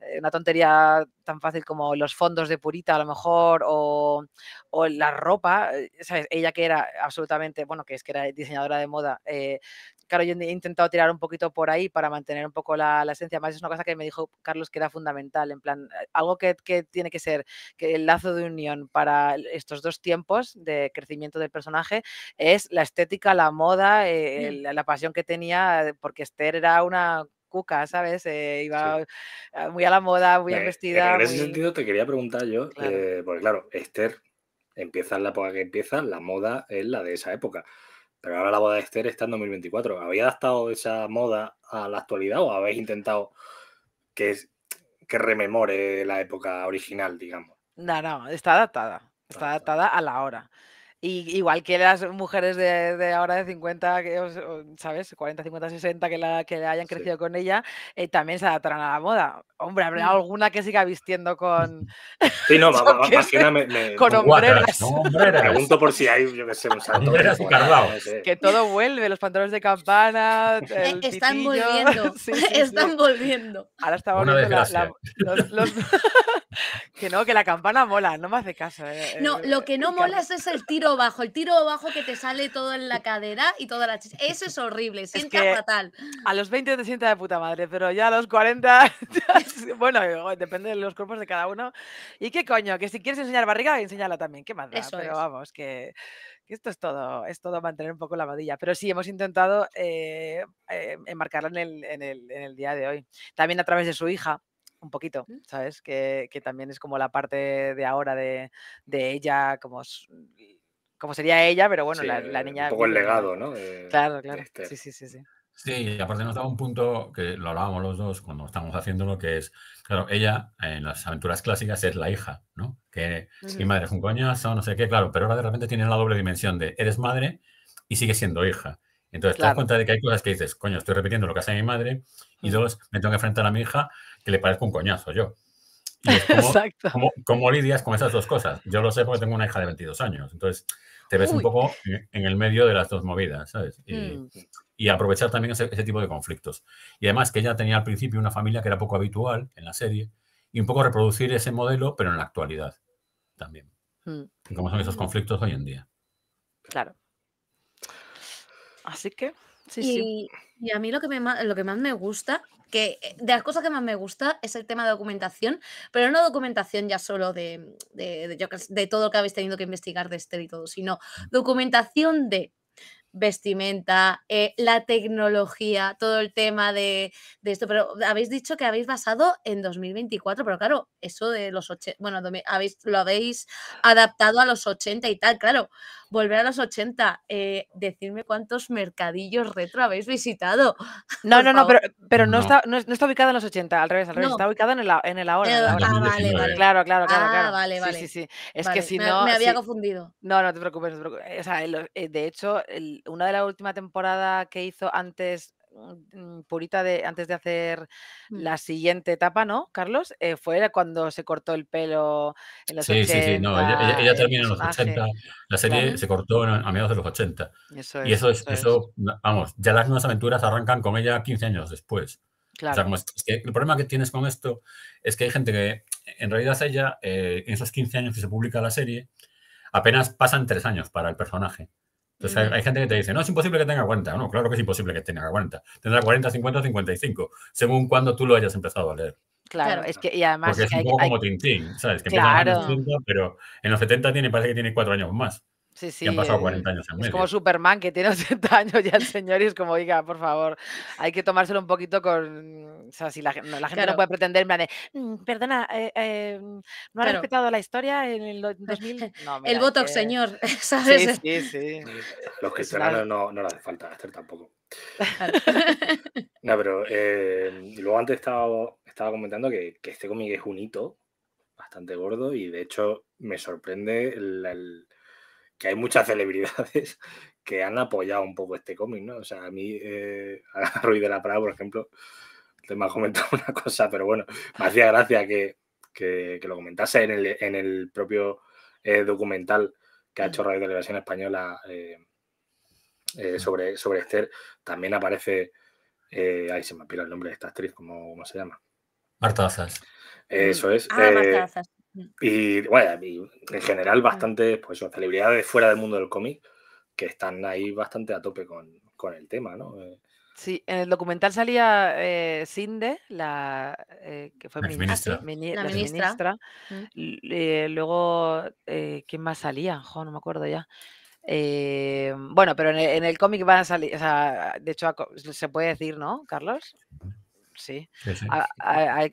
eh, una tontería tan fácil como los fondos de purita a lo mejor o, la ropa, eh, Ella que era absolutamente, bueno, que es que era diseñadora de moda. Eh, claro, yo he intentado tirar un poquito por ahí para mantener un poco la, esencia. Más es una cosa que me dijo Carlos que era fundamental, en plan, algo que, tiene que ser que el lazo de unión para estos dos tiempos de crecimiento del personaje es la estética, la moda, la pasión que tenía, porque Esther era una cuca, ¿sabes? Eh, iba ah, muy a la moda, muy vestida. En ese sentido te quería preguntar yo, eh, porque claro, Esther empieza en la época que empieza, la moda es la de esa época. Pero ahora la boda de Esther está en 2024. ¿Habéis adaptado esa moda a la actualidad o habéis intentado que, que rememore la época original, digamos? No, no, está adaptada. Está adaptada a la hora. Y, igual que las mujeres de, ahora de 50, que, ¿sabes? 40, 50, 60 que, la, que hayan crecido con ella, eh, también se adaptarán a la moda. Hombre, habrá mm. alguna que siga vistiendo con. Sí, no, más que nada me, Con hombreras. Pregunto por si hay, yo qué sé, un *laughs* salto. Que todo vuelve, los pantalones de campana. *laughs* Eh, el están volviendo. *laughs* están volviendo. Ahora está volviendo la, los... Que no, que la campana mola, no me hace caso. Eh, eh, no, lo que no mola es el tiro bajo, el tiro bajo que te sale todo en la cadera y toda la chicha. Eso es horrible, sienta es que fatal. A los 20 te sientas de puta madre, pero ya a los 40, *laughs* bueno, eh, depende de los cuerpos de cada uno. Y qué coño, que si quieres enseñar barriga, enséñala también, qué madre Pero vamos, que, esto es todo, es todo mantener un poco la vadilla. Pero sí, hemos intentado enmarcarla en el día de hoy. También a través de su hija, un poquito, ¿sabes? Que, también es como la parte de ahora de, ella, como como sería ella, pero bueno, la, niña. Un poco el legado, ¿no? claro, claro. Este. Sí, sí, sí, sí. Sí, y aparte nos da un punto que lo hablábamos los dos cuando estábamos haciéndolo, que es, claro, ella en las aventuras clásicas es la hija, ¿no? Que mi madre es un coñazo, no sé qué, claro, pero ahora de repente tiene la doble dimensión de eres madre y sigue siendo hija. Entonces te das cuenta de que hay cosas que dices, coño, estoy repitiendo lo que hace mi madre, y dos, me tengo que enfrentar a mi hija que le parezco un coñazo yo. como, Exacto. Como, lidias con esas dos cosas? Yo lo sé porque tengo una hija de 22 años, entonces te ves un poco en el medio de las dos movidas, ¿sabes? Y, mm, aprovechar también ese, tipo de conflictos. Y además que ella tenía al principio una familia que era poco habitual en la serie, y un poco reproducir ese modelo, pero en la actualidad también. ¿Cómo mm. Como son esos mm. conflictos hoy en día. Claro. Así que, sí, y, sí. Y a mí lo que, me, lo que más me gusta, que eh, de las cosas que más me gusta es el tema de documentación, pero no documentación ya solo de, de, todo lo que habéis tenido que investigar de este y todo, sino documentación de vestimenta, eh, la tecnología, todo el tema de, esto. Pero habéis dicho que habéis basado en 2024, pero claro, eso de los 80, bueno, habéis, lo habéis adaptado a los 80 y tal, claro volver a los 80, eh, decirme cuántos mercadillos retro habéis visitado. *laughs* No, no, no, pero, no, Está, no, está ubicada en los 80, al revés, al revés, está ubicado en el, en ahora. Ah, vale, vale. Claro, claro, claro. Ah, vale, vale. Sí, sí, sí. Es que si no... Me había confundido. No, no te preocupes, no te preocupes. Eh, de hecho, una de las últimas temporadas que hizo antes Mm, purita de, antes de hacer mm. la siguiente etapa, ¿no, Carlos? Eh, fue cuando se cortó el pelo en los sí, 80. Sí, sí, no, ella, termina en los 80. La serie se cortó a mediados de los 80. y eso, es, eso, vamos, ya las nuevas aventuras arrancan con ella 15 años después. Claro. O sea, el problema que tienes con esto es que hay gente que, en realidad, ella, eh, en esos 15 años que se publica la serie, apenas pasan 3 años para el personaje. Entonces hay, gente que te dice, no, es imposible que tenga 40. No, claro que es imposible que tenga 40. Tendrá 40, 50, 55, según cuando tú lo hayas empezado a leer. Claro, es que y además... es un poco como Tintín, ¿sabes? Que empiezan a en los pero en los 70 tiene, parece que tiene cuatro años más. Sí, sí. Es como Superman, que tiene 80 *laughs* años ya el señor, y es como, diga, por favor, hay que tomárselo un poquito con. O sea, si la, gente no puede pretender, en plan de, mm, perdona, eh, eh, no ha respetado la historia en el 2000. *laughs* el Botox, señor, *laughs* ¿sabes? Sí, sí, sí. Los cristianos no, no le hace falta hacer tampoco. no, pero eh, luego antes estaba, estaba comentando que, este cómic es un hito bastante gordo y de hecho me sorprende el que hay muchas celebridades *laughs* que han apoyado un poco este cómic, ¿no? O sea, a mí, eh, *laughs* a Ruiz de la Prada, por ejemplo, te me ha comentado *laughs* una cosa, pero bueno, me hacía gracia que, lo comentase en el, propio eh, documental que ha hecho Radio Televisión Española eh, sobre, sobre Esther. También aparece, ahí se me apila el nombre de esta actriz, ¿cómo, se llama? Marta Azas. Eso es. Ah, Marta Mm. Y bueno, en general bastante pues, celebridades fuera del mundo del cómic que están ahí bastante a tope con, el tema, ¿no? Eh, sí, en el documental salía eh, Cinde, la eh, que fue ministra. la ministra. Mm. Eh, luego, ¿quién más salía? no me acuerdo ya. bueno, pero en el, el cómic van a salir, o sea, de hecho, se puede decir, ¿no, Carlos? sí. Ha,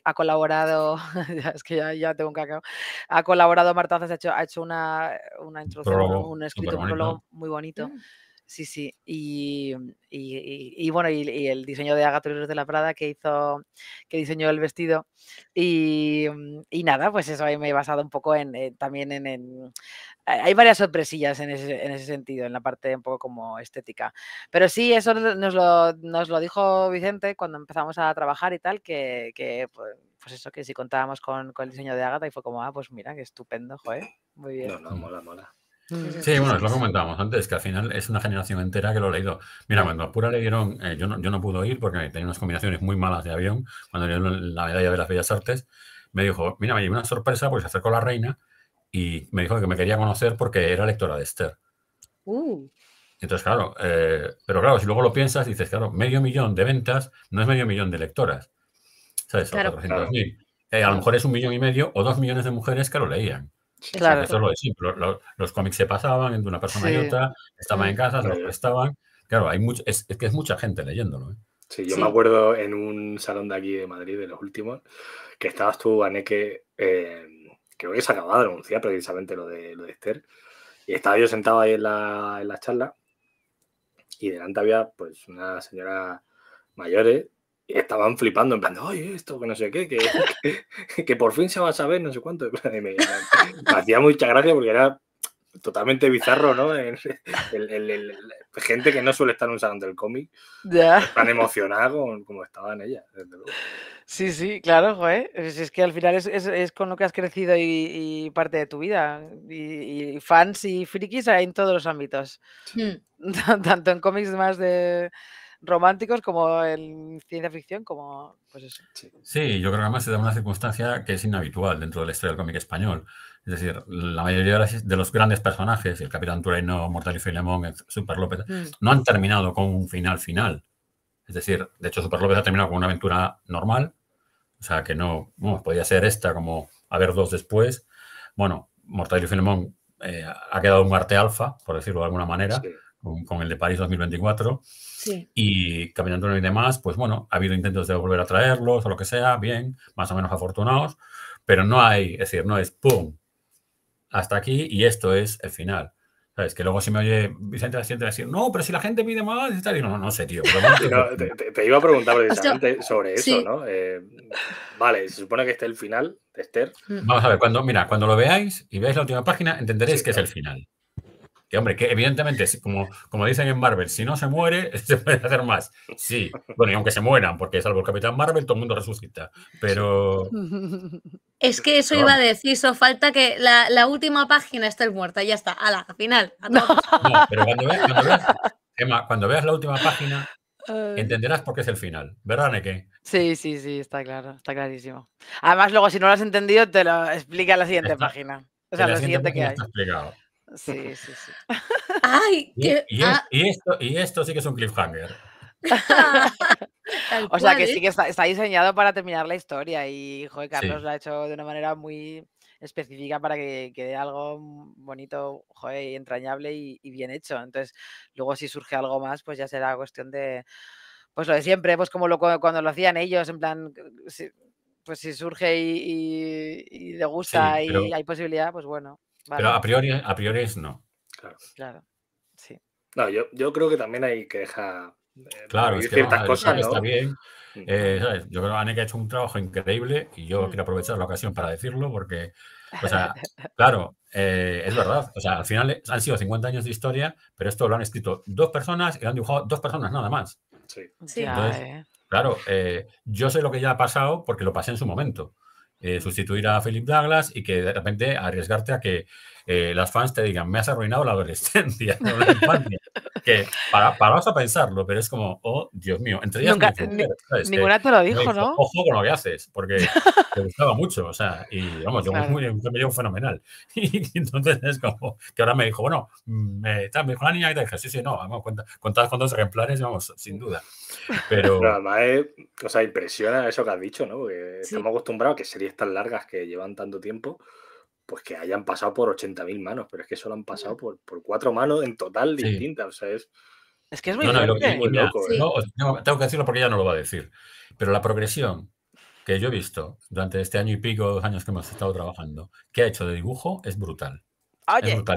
ha, colaborado, *laughs* es que ya, ya tengo un cacao, ha colaborado Marta ha hecho, ha hecho una, una introducción, un escrito, prólogo muy bonito. Mm. Sí, sí. Y, bueno, y, el diseño de Agatha de la Prada que hizo, que diseñó el vestido. Y, nada, pues eso ahí me he basado un poco en eh, también en, Hay varias sorpresillas en ese, sentido, en la parte un poco como estética. Pero sí, eso nos lo, dijo Vicente cuando empezamos a trabajar y tal, que, pues, pues, eso, que si contábamos con, el diseño de Agatha y fue como, ah, pues mira, qué estupendo, joder. Muy bien. No, no, mola, mola. Sí, bueno, es lo que comentábamos antes, que al final es una generación entera que lo ha leído. Mira, mm. cuando a Pura le dieron, eh, yo, no, yo no pude ir porque tenía unas combinaciones muy malas de avión, cuando le dieron la medalla de las Bellas Artes, me dijo, mira, me llevé una sorpresa, porque se acercó la reina y me dijo que me quería conocer porque era lectora de Esther. Uh. Entonces, claro, eh, pero claro, si luego lo piensas, dices, claro, medio millón de ventas no es medio millón de lectoras. ¿Sabes? Eh, a lo mejor es un millón y medio o dos millones de mujeres que lo leían. Claro. Los, cómics se pasaban entre una persona y otra, estaban en mm, casa, estaban los prestaban. Claro, hay mucho, es, que es mucha gente leyéndolo. ¿eh? Sí, yo me acuerdo en un salón de aquí de Madrid, de los últimos, que estabas tú, Aneke, eh, creo que se acababa de anunciar precisamente lo de, de Esther, y estaba yo sentado ahí en la, en la charla, y delante había pues una señora mayores estaban flipando, en plan, oye, esto, que no sé qué, *laughs* que, por fin se va a saber, no sé cuánto. *laughs* me, hacía mucha gracia porque era totalmente bizarro, ¿no? gente que no suele estar usando el cómic, pues, tan emocionada como, estaban ella. Sí, sí, claro, Es, que al final es, con lo que has crecido y, parte de tu vida. Y, fans y frikis hay en todos los ámbitos. Hmm. *laughs* Tanto en cómics más de románticos como en ciencia ficción, como pues Sí. yo creo que además se da una circunstancia que es inhabitual dentro de la historia del cómic español. Es decir, la mayoría de, los grandes personajes, el Capitán Tureno, Mortal y Filemón, Super López, mm. no han terminado con un final final. Es decir, de hecho, Super López ha terminado con una aventura normal, o sea, que no, podía ser esta, como haber dos después. Bueno, Mortal y Filemón eh, ha quedado un arte alfa, por decirlo de alguna manera, con, con, el de París 2024. Y caminando y demás, pues bueno, ha habido intentos de volver a traerlos o lo que sea, bien, más o menos afortunados, pero no hay, es decir, no es ¡pum! Hasta aquí y esto es el final. ¿Sabes? Que luego si me oye Vicente la siguiente decir, no, pero si la gente pide más y tal, no, no sé, tío. *laughs* te, iba a preguntar *laughs* sobre eso, ¿no? Eh, vale, se supone que este es el final, Esther. Mm. Vamos a ver, cuando, mira, cuando lo veáis y veáis la última página, entenderéis que es el final. Que hombre, que evidentemente, como, como dicen en Marvel, si no se muere, *laughs* se puede hacer más. Sí, bueno, y aunque se mueran, porque salvo el Capitán Marvel, todo el mundo resucita. Pero. *laughs* Es que eso iba a decir, eso falta que la, última página esté muerta, ya está, ala, al final. *laughs* no, pero cuando veas, la última página, Entenderás por qué es el final, ¿verdad, Neke? Sí, sí, sí, está claro, está clarísimo. Además, luego, si no lo has entendido, te lo explica la siguiente página. O sea, la siguiente, siguiente que hay. Está explicado. Sí, *laughs* sí, sí. Ay, ah. y, esto, sí que es un cliffhanger. o sea que sí que está, diseñado para terminar la historia y joder, Carlos lo ha hecho de una manera muy específica para que quede algo bonito, y entrañable y, bien hecho. Entonces, luego si surge algo más, pues ya será cuestión de, pues lo de siempre, pues como lo, cuando lo hacían ellos, en plan, pues si surge y, y, le gusta y hay posibilidad, pues bueno. Pero a priori, a priori es no. Claro. claro. Sí. No, yo, creo que también hay que dejar. Eh, claro, ciertas cosas. ¿no? Mm. Eh, yo creo que Aneke ha hecho un trabajo increíble y yo mm. quiero aprovechar la ocasión para decirlo porque, o sea, *laughs* claro, eh, es verdad. O sea, al final han sido 50 años de historia, pero esto lo han escrito dos personas y lo han dibujado dos personas nada más. Sí. claro, yo sé lo que ya ha pasado porque lo pasé en su momento. Eh, sustituir a Philip Douglas y que de repente arriesgarte a que eh, las fans te digan, me has arruinado la adolescencia, no la infancia. que para, a pensarlo, pero es como, oh, Dios mío, entre ellas... Nunca, ninguna te lo dijo, ¿no? Ojo con lo que haces, porque *laughs* te gustaba mucho, o sea, y vamos, yo, me llevo fenomenal. *laughs* y entonces es como, que ahora me dijo, bueno, me, mm, eh, me dijo la niña y te dije, sí, sí, no, vamos, cuenta con dos ejemplares, vamos, sin duda. Pero... además, o sea, impresiona eso que has dicho, ¿no? Porque estamos acostumbrados a que series tan largas que llevan tanto tiempo, pues que hayan pasado por 80.000 manos, pero es que solo han pasado por, por cuatro manos en total distintas. O sea, es. Es que es muy, no, no, lo loco. ¿eh? Tengo, que decirlo porque ya no lo va a decir. Pero la progresión que yo he visto durante este año y pico, dos años que hemos estado trabajando, que ha hecho de dibujo es brutal.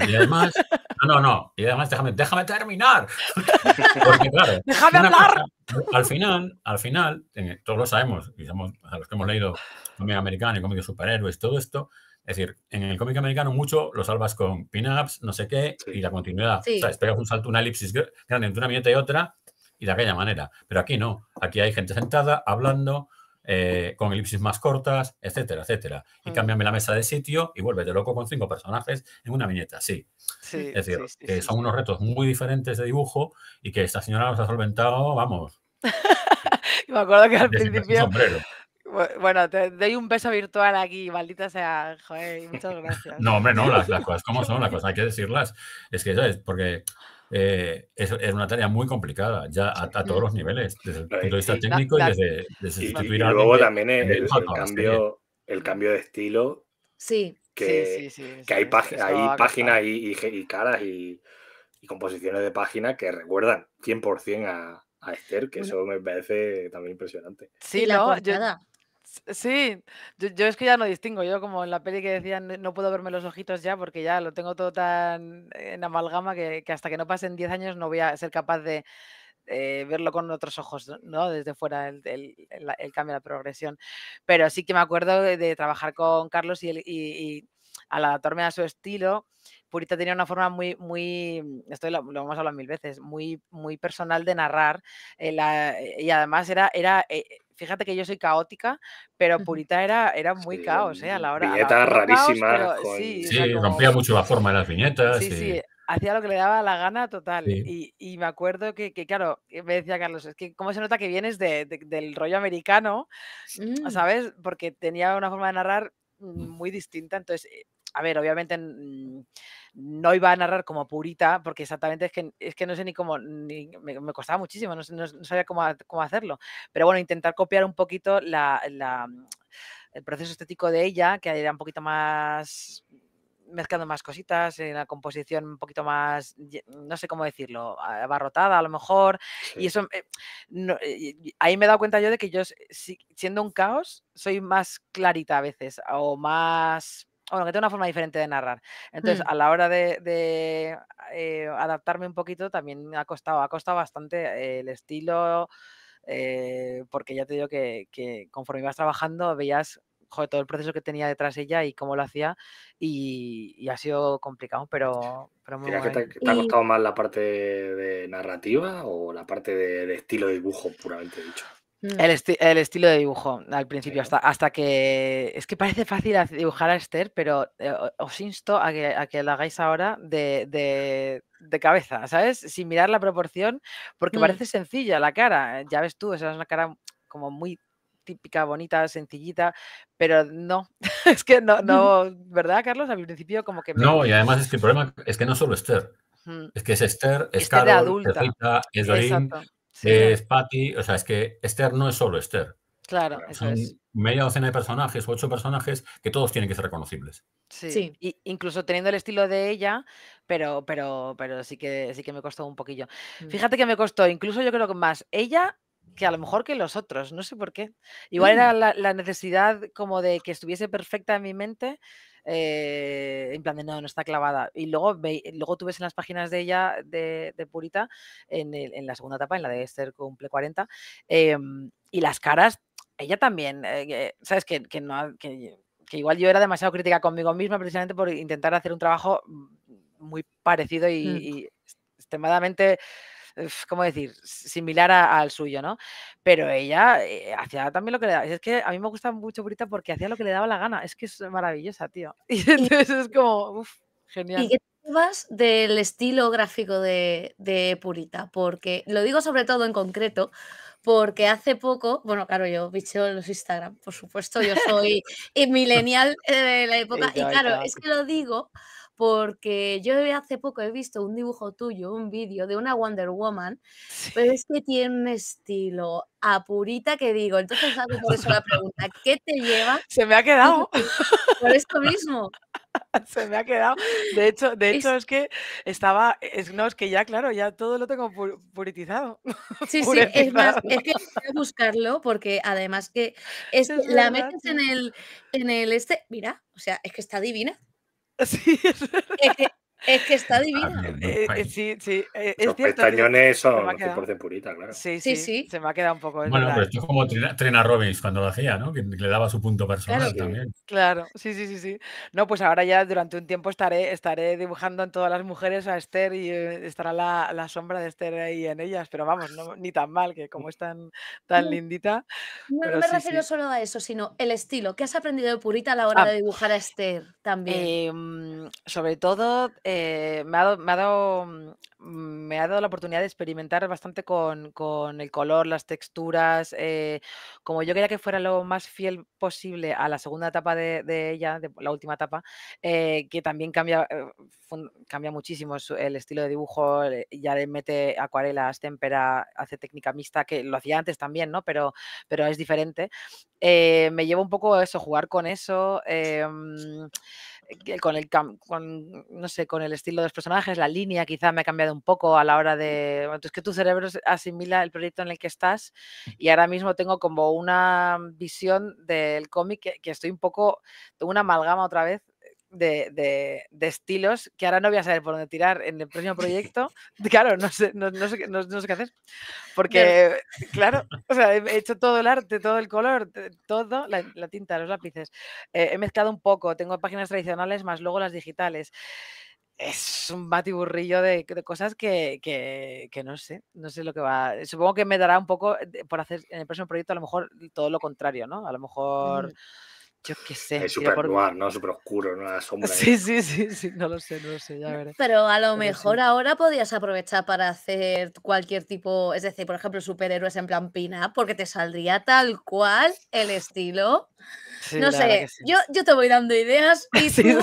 Y además, *laughs* no, no, Y además, déjame, déjame terminar. *laughs* déjame hablar. al final, al final, todos lo sabemos, y a los que hemos leído cómic americano y cómic superhéroes, todo esto, es decir, en el cómic americano mucho lo salvas con pin-ups, no sé qué, y la continuidad. O sea, esperas un salto, una elipsis grande entre una viñeta y otra, y de aquella manera. Pero aquí no. Aquí hay gente sentada, hablando, eh, con elipsis más cortas, etcétera, etcétera. Y mm. cámbiame la mesa de sitio y de loco con cinco personajes en una viñeta, sí. sí es decir, que son unos retos muy diferentes de dibujo y que esta señora los ha solventado, vamos. *laughs* Me acuerdo que al principio. Bueno, te doy un beso virtual aquí, maldita sea, joder, muchas gracias. No, hombre, no, las, las cosas como son, las cosas hay que decirlas. Es que, ¿sabes? Porque eh, es, una tarea muy complicada, ya a, todos los niveles, desde el punto de vista técnico y desde, y, y luego también el, cambio, el cambio de estilo. Sí. Que, sí, sí, que hay, páginas y, caras y, composiciones de página que recuerdan 100% a, a Esther, que eso me parece también impresionante. Sí, la voz, Sí, yo, es que ya no distingo. Yo, como en la peli que decían, no puedo verme los ojitos ya porque ya lo tengo todo tan en amalgama que, hasta que no pasen 10 años no voy a ser capaz de eh, verlo con otros ojos, ¿no? Desde fuera el, cambio, la progresión. Pero sí que me acuerdo de, trabajar con Carlos y, y al adaptarme a su estilo, Purita tenía una forma muy, muy, mm, esto lo, hemos hablado mil veces, muy, muy personal de narrar eh, eh, y además era, era fíjate que yo soy caótica, pero Purita era, era muy caos, ¿eh? A la hora. Viñetas rarísimas. Sí, mucho la forma de las viñetas. Sí, sí. Eh. Hacía lo que le daba la gana total. Y, me acuerdo que, claro, me decía Carlos, es que cómo se nota que vienes del rollo americano, ¿sabes? Porque tenía una forma de narrar mm. muy distinta. Entonces, eh, a ver, obviamente no iba a narrar como purita, porque exactamente es que, es que no sé ni cómo, me, costaba muchísimo, no, sabía cómo, hacerlo. Pero bueno, intentar copiar un poquito el proceso estético de ella, que era un poquito más mezclando más cositas, en la composición un poquito más, no sé cómo decirlo, abarrotada a lo mejor. Y eso, eh, ahí me he dado cuenta yo de que yo, siendo un caos, soy más clarita a veces o más bueno, que tengo una forma diferente de narrar. Entonces, mm. a la hora de, eh, adaptarme un poquito, también ha costado, ha costado bastante el estilo, eh, porque ya te digo que, conforme ibas trabajando, veías todo el proceso que tenía detrás ella y cómo lo hacía, y, ha sido complicado, pero, te, ha costado más la parte de narrativa o la parte de estilo de dibujo, puramente dicho? Mm. El, estilo de dibujo al principio, hasta, hasta que. Es que parece fácil dibujar a Esther, pero eh, os insto a que, a que hagáis ahora de, cabeza, ¿sabes? Sin mirar la proporción, porque mm. parece sencilla la cara. Eh, ya ves tú, esa es una cara como muy típica, bonita, sencillita, pero no, *laughs* es que no, no, mm. ¿verdad, Carlos? Al principio como que... No, y además es que el problema es que no solo Esther, es que es Esther, es Esther Carol, es Rita, es es Patty, o sea, es que Esther no es solo Esther. Claro, es. Media docena de personajes, ocho personajes, que todos tienen que ser reconocibles. Sí, incluso teniendo el estilo de ella, pero, pero, pero sí que sí que me costó un poquillo. Mm. Fíjate que me costó, incluso yo creo que más ella que a lo mejor que los otros, no sé por qué. Igual era mm. la, necesidad como de que estuviese perfecta en mi mente, eh, en plan de no, no está clavada. Y luego, luego tú ves en las páginas de ella, de, Purita, en, la segunda etapa, en la de Esther cumple 40, em, y las caras, ella también, eh, ¿sabes? Que, igual yo era demasiado crítica conmigo misma precisamente por intentar hacer un trabajo mm, muy parecido y mm. extremadamente ¿cómo decir?, similar al suyo, ¿no? Pero ella eh, hacía también lo que le daba. Es que a mí me gusta mucho Purita porque hacía lo que le daba la gana. Es que es maravillosa, tío. *laughs* Y entonces es como, uff, genial. ¿Y qué te del estilo gráfico de, Purita? Porque lo digo sobre todo en concreto, porque hace poco, bueno, claro, yo bicheo los Instagram, por supuesto, yo *laughs* soy eh, millennial eh, de la época, y claro, es que lo digo porque yo hace poco he visto un dibujo tuyo, un vídeo de una Wonder Woman, pero es que tiene un estilo apurita que digo, entonces por eso la pregunta, ¿qué te lleva? Se me ha *laughs* quedado. por esto mismo. *laughs* Se me ha quedado. De hecho, de hecho es, que estaba, es, no, es que ya, claro, ya todo lo tengo puritizado. *laughs* Sí, sí, es más, es que voy buscarlo porque además que la metes en el, en el este, mira, o sea, es que está divina. Así *laughs* es. Es que está divina. Eh, eh, sí, sí. Eh, Los cierto, pestañones son 100% purita, claro. Sí sí, sí Se me ha quedado un poco. Bueno, pero esto es como Trina Robbins cuando lo hacía, ¿no? Que le daba su punto personal también. Claro, sí, sí, sí, sí. No, pues ahora ya durante un tiempo estaré, estaré dibujando en todas las mujeres a Esther y estará la, la sombra de Esther ahí en ellas, pero vamos, no, ni tan mal, que como es tan, lindita. No, me refiero solo a eso, sino el estilo. ¿Qué has aprendido de Purita a la hora ah. de dibujar a Esther también? Em, sobre todo. Eh, me, ha dado, me, ha dado, mm, mm, me, ha dado, la oportunidad de experimentar bastante con, con el color, las texturas. Eh, como yo quería que fuera lo más fiel posible a la segunda etapa de, ella, de la última etapa, eh, que también cambia, cambia muchísimo el estilo de dibujo, ya le mete acuarelas, témpera, hace técnica mixta, que lo hacía antes también, ¿no? Pero, pero es diferente. me llevo un poco eso, jugar con eso. Mm, con el, no sé, con el estilo de los personajes, la línea quizá me ha cambiado un poco a la hora de... Es que tu cerebro asimila el proyecto en el que estás y ahora mismo tengo como una visión del cómic que, que, estoy un poco, tengo una amalgama otra vez de, estilos que ahora no voy a saber por dónde tirar en el próximo proyecto. *laughs* Claro, no sé, no, sé, qué hacer. Porque, claro, he hecho todo el arte, todo el color, todo, la, tinta, los lápices. Eh, he mezclado un poco, tengo páginas tradicionales más luego las digitales es un batiburrillo de, cosas que, que, no sé, no sé lo que va. Supongo que me dará un poco eh, por hacer en el próximo proyecto a lo mejor todo lo contrario, ¿no? A lo mejor... Mm. Yo qué sé. Es súper noir, ¿no? Súper oscuro, ¿no? La sombra. Sí, sí, sí, sí, no lo sé, no lo sé, ya veré. Pero a lo mejor ahora podrías aprovechar para hacer cualquier tipo, es decir, por ejemplo, superhéroes en plan pina, porque te saldría tal cual el estilo. no sé, yo, yo te voy dando ideas y *laughs* tú,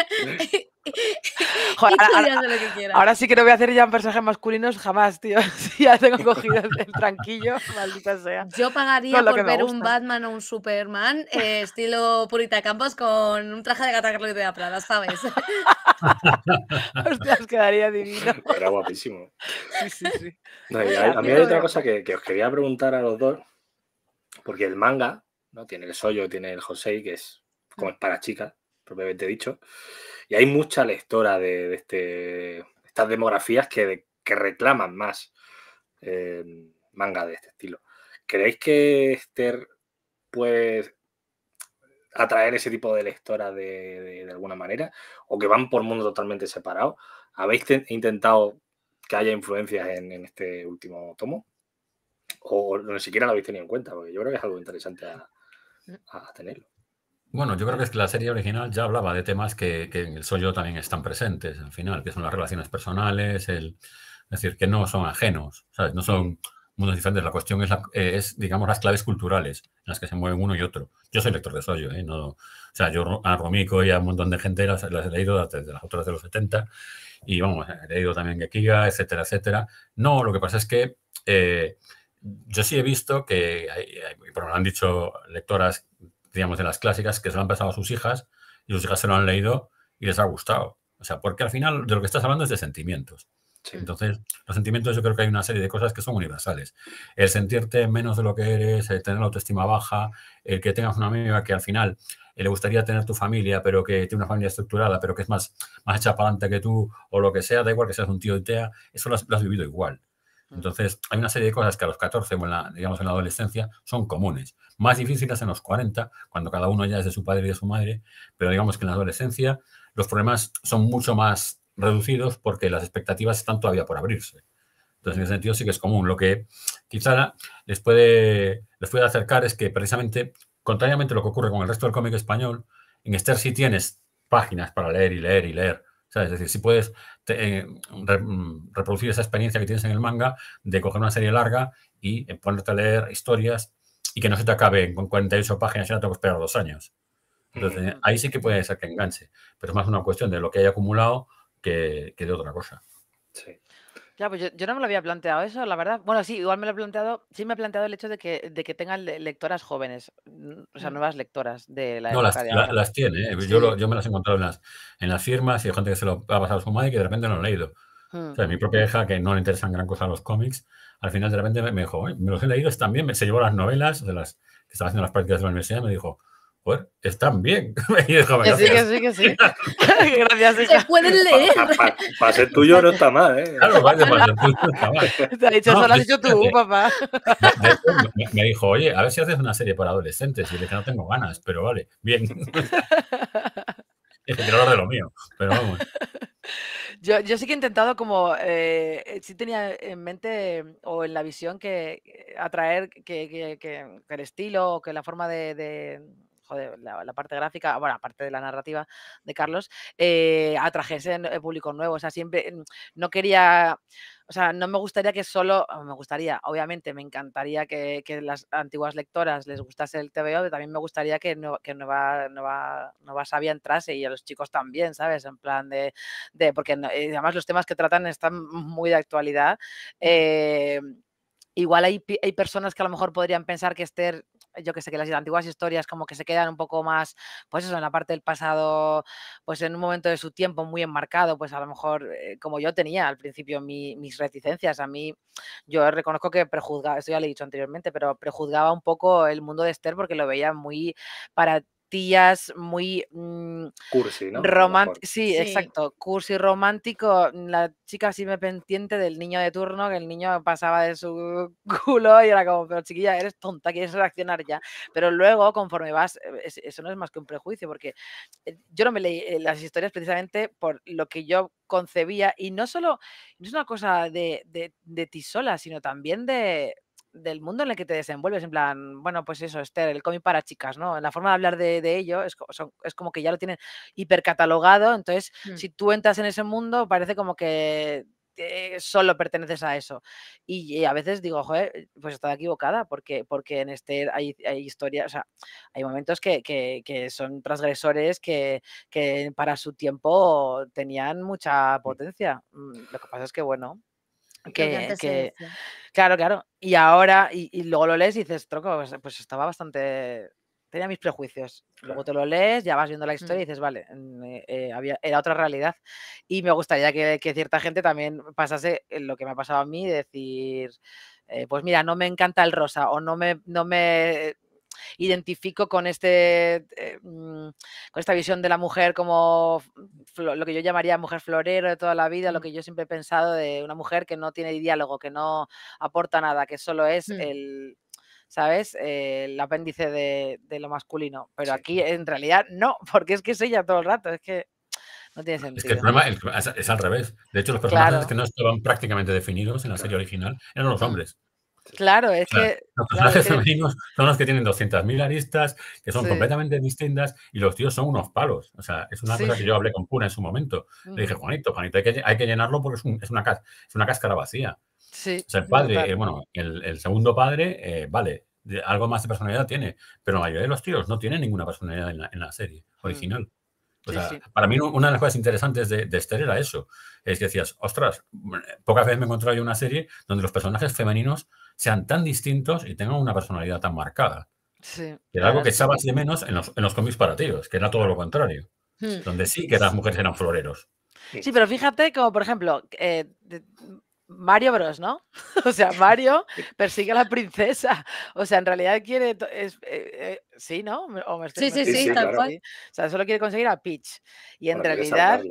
*laughs* *laughs* ahora, sí que no voy a hacer ya un personaje masculino jamás, tío. *laughs* Si ya tengo cogido el tranquillo, *laughs* maldita sea. Yo pagaría por ver un Batman o un Superman eh, estilo Purita Campos con un traje de gata de la ¿sabes? os quedaría divino. Era guapísimo. Sí, sí, sí. a, mí hay otra cosa que, os quería preguntar a los dos, porque el manga, ¿no? Tiene el Soyo, tiene el José, que es como mm. es para chicas, propiamente dicho. Y hay mucha lectora de, este, estas demografías que, reclaman más eh, manga de este estilo. ¿Creéis que Esther puede atraer ese tipo de lectora de, alguna manera? ¿O que van por mundo totalmente separados? ¿Habéis intentado que haya influencias en, este último tomo? ¿O ni siquiera lo habéis tenido en cuenta? Porque yo creo que es algo interesante a mm. tenerlo. Bueno, yo creo que la serie original ya hablaba de temas que, en el soyo también están presentes al final, que son las relaciones personales, el, es decir, que no son ajenos, no son mm. mundos diferentes. La cuestión es, eh, es, digamos, las claves culturales en las que se mueven uno y otro. Yo soy lector de Soyo, ¿eh? o sea, yo a Romico y a un montón de gente las, he leído desde las autoras de los 70 y, vamos, he leído también Gekiga, etcétera, etcétera. No, lo que pasa es que eh, yo sí he visto que, hay, lo han dicho lectoras digamos, de las clásicas que se lo han pasado a sus hijas y sus hijas se lo han leído y les ha gustado. O sea, porque al final de lo que estás hablando es de sentimientos. Entonces, los sentimientos yo creo que hay una serie de cosas que son universales. El sentirte menos de lo que eres, el tener la autoestima baja, el que tengas una amiga que al final eh, le gustaría tener tu familia, pero que tiene una familia estructurada, pero que es más, más hecha que tú, o lo que sea, da igual que seas un tío de TEA, eso lo has vivido igual. Entonces, hay una serie de cosas que a los 14 o en la, digamos en la adolescencia son comunes. Más difíciles en los 40, cuando cada uno ya es de su padre y de su madre, pero digamos que en la adolescencia los problemas son mucho más reducidos porque las expectativas están todavía por abrirse. Entonces, en ese sentido sí que es común. Lo que quizá les puede, les puede acercar es que precisamente, contrariamente a lo que ocurre con el resto del cómic español, en Esther sí tienes páginas para leer y leer y leer. Es decir, si puedes eh, mm, reproducir esa experiencia que tienes en el manga de coger una serie larga y eh, ponerte a leer historias y que no se te acabe con 48 páginas y no tengo que esperar dos años. Entonces, ahí sí que puede ser que enganche, pero es más una cuestión de lo que haya acumulado que de otra cosa. Ya, pues yo, no me lo había planteado eso, la verdad. Bueno, sí, igual me lo he planteado, sí me he planteado el hecho de que, de que tengan lectoras jóvenes, o sea, mm. nuevas lectoras de la No, las, las, tiene, ¿eh? yo, me las he encontrado en las, firmas y hay gente que se lo ha pasado a su madre y que de repente no lo ha leído. Mm. mi propia hija, que no le interesan gran cosa los cómics, al final de repente me, dijo, me los he leído, también, me, se llevó las novelas, de las que estaba haciendo las prácticas de la universidad, me dijo, pues están bien. *laughs* y dijo, que sí, que sí, que *laughs* sí. gracias, Se pueden leer. Para ¿eh? ser tuyo no está mal, ¿eh? Claro, vaya, para ser tuyo no está mal. dicho, eso lo has dicho tú, papá. me, dijo, oye, a ver si haces una serie para adolescentes. Y le dije, no tengo ganas, pero vale, bien. es que quiero de lo mío, pero vamos. Yo, yo, sí que he intentado como, eh, sí tenía en mente o en la visión que eh, atraer que, el estilo o que la forma de joder, la, parte gráfica, bueno, aparte de la narrativa de Carlos, eh, atrajese eh, público nuevo. O sea, siempre mm, no quería, o sea, no me gustaría que solo, me gustaría, obviamente, me encantaría que, las antiguas lectoras les gustase el TVO, pero también me gustaría que, no, que nueva, nueva, nueva sabia entrase y a los chicos también, ¿sabes? En plan de, de porque eh, además los temas que tratan están muy de actualidad. Eh, igual hay, hay, personas que a lo mejor podrían pensar que Esther yo que sé, que las antiguas historias como que se quedan un poco más, pues eso, en la parte del pasado, pues en un momento de su tiempo muy enmarcado, pues a lo mejor eh, como yo tenía al principio mis reticencias, a mí yo reconozco que prejuzgaba, esto ya lo he dicho anteriormente, pero prejuzgaba un poco el mundo de Esther porque lo veía muy para tías muy mm, cursi, ¿no? Romántico. Sí, exacto. Cursi romántico. Mm, la chica así me pendiente del niño de turno, que el niño pasaba de su *laughs* culo y era como, pero chiquilla, eres tonta, quieres reaccionar ya. Pero luego, conforme vas, eh, eso no es más que un prejuicio, porque eh, yo no me leí eh, las historias precisamente por lo que yo concebía. Y no solo, no es una cosa de, de ti sola, sino también de del mundo en el que te desenvuelves, en plan, bueno, pues eso, Esther, el cómic para chicas, ¿no? La forma de hablar de, ello es, como que ya lo tienen hipercatalogado, entonces mm. si tú entras en ese mundo parece como que eh, solo perteneces a eso. Y, a veces digo, joder, pues estaba equivocada, porque, porque en este hay, historias, o sea, hay momentos que, son transgresores que, para su tiempo tenían mucha mm. potencia. Mm, lo que pasa es que, bueno que, claro, claro. Y ahora, y, luego lo lees y dices, troco, pues, pues estaba bastante. Tenía mis prejuicios. Luego te lo lees, ya vas viendo la mm. historia y dices, vale, mm, eh, eh, era otra realidad. Y me gustaría que, cierta gente también pasase eh, lo que me ha pasado a mí, decir, pues mira, no me encanta el rosa o no me, no me identifico con, este, eh, mm, con esta visión de la mujer como mm, lo que yo llamaría mujer florero de toda la vida, lo mm. que yo siempre he pensado de una mujer que no tiene diálogo, que no aporta nada, que solo es el, ¿sabes? Eh, el apéndice de, lo masculino. Pero aquí en realidad no, *laughs* porque es que es ella todo el rato, es que no tiene sentido. Es que el problema es, al revés. De hecho, los personajes que este no estaban prácticamente definidos en la serie original eran los hombres. Claro, es que. Los personajes femeninos son los que tienen 200.000 aristas, que son completamente distintas, y los tíos son unos palos. O sea, es una cosa que yo hablé con Puna en su momento. Le dije, Juanito, Juanito, hay que, llenarlo porque es, una, es una cáscara vacía. Sí. O sea, el padre, eh, bueno, el, segundo padre, eh, vale, algo más de personalidad tiene, pero la mayoría de los tíos no tienen ninguna personalidad en la, serie original. Mm. O sea, para mí una de las cosas interesantes de, de, Esther era eso. Es que decías, ostras, mm, pocas veces me he encontrado yo una serie donde los personajes femeninos sean tan distintos y tengan una personalidad tan marcada. era algo que echabas de menos en los, en los cómics para tíos, que era todo lo contrario. Hmm. Donde sí que las mujeres eran floreros. Sí, pero fíjate como, por ejemplo, eh, Mario Bros, ¿no? *laughs* o sea, Mario persigue a la princesa. O sea, en realidad quiere... Eh, eh, sí, ¿no? O sí, sí, sí, tal cual. O sea, solo quiere conseguir a Peach. Y en realidad...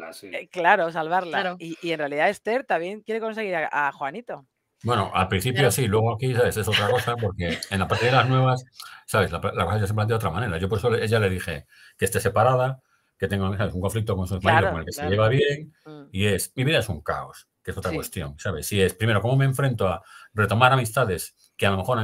claro, salvarla. Y, en realidad Esther también quiere conseguir a Juanito. Bueno, al principio sí, luego aquí, ¿sabes? Es otra cosa, porque en la parte de las nuevas, ¿sabes? La, cosa ya se plantea de otra manera. Yo por eso ella le dije que esté separada, que tenga un conflicto con su marido con el que se lleva bien, mm. y es, mi vida es un caos, que es otra cuestión, ¿sabes? Si es, primero, ¿cómo me enfrento a retomar amistades que a lo mejor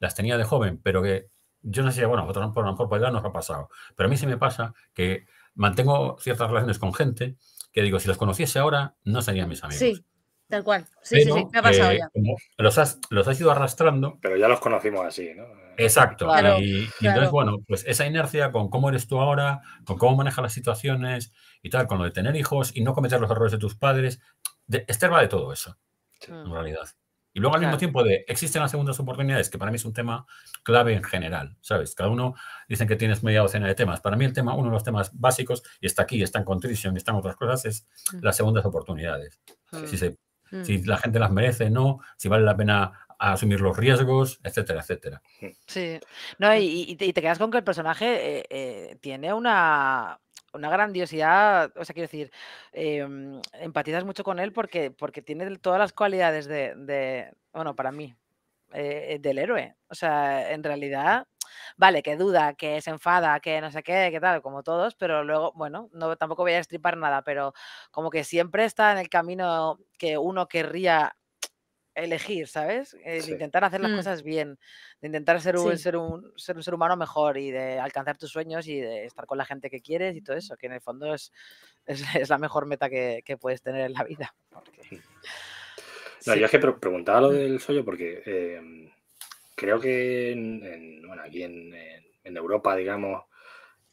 las tenía de joven, pero que yo no sé, bueno, a lo mejor por edad nos ha pasado, pero a mí sí me pasa que mantengo ciertas relaciones con gente que digo, si las conociese ahora, no serían mis amigos. Tal cual. Sí, sí, sí, me ha pasado eh, ya. Los has, ido arrastrando. Pero ya los conocimos así, ¿no? Exacto. y, entonces, bueno, pues esa inercia con cómo eres tú ahora, con cómo manejas las situaciones y tal, con lo de tener hijos y no cometer los errores de tus padres, de, esterva de todo eso, en realidad. Y luego al mismo tiempo de, existen las segundas oportunidades, que para mí es un tema clave en general, ¿sabes? Cada uno dicen que tienes media docena de temas. Para mí el tema, uno de los temas básicos, y está aquí, está en y están otras cosas, es mm. las segundas oportunidades. Mm. Si si mm. la gente las merece, no, si vale la pena asumir los riesgos, etcétera, etcétera. Sí, no, y, te, quedas con que el personaje eh, eh, tiene una, grandiosidad, o sea, quiero decir, em, empatizas mucho con él porque, porque tiene todas las cualidades de, de bueno, para mí, eh, del héroe. O sea, en realidad vale, que duda, que se enfada, que no sé qué, que tal, como todos, pero luego, bueno, no, tampoco voy a estripar nada, pero como que siempre está en el camino que uno querría elegir, ¿sabes? Eh, de intentar hacer las mm. cosas bien, de intentar ser un, ser, ser humano mejor y de alcanzar tus sueños y de estar con la gente que quieres y todo eso, que en el fondo es, es, *laughs* la mejor meta que, puedes tener en la vida. Mm. *laughs* No, Yo es que preguntaba lo mm. del sollo porque em, creo que en, bueno, aquí en, Europa, digamos,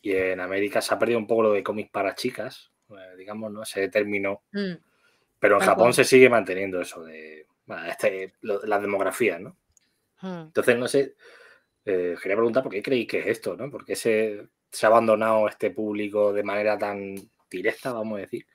y en América se ha perdido un poco lo de cómics para chicas, eh, digamos, ¿no? Se terminó. Mm, Pero en Japón se sigue manteniendo eso de la este, ¿no? Mm. Entonces, no sé, eh, quería preguntar por qué creéis que es esto, ¿no? ¿Por qué se, se ha abandonado este público de manera tan directa, vamos a decir?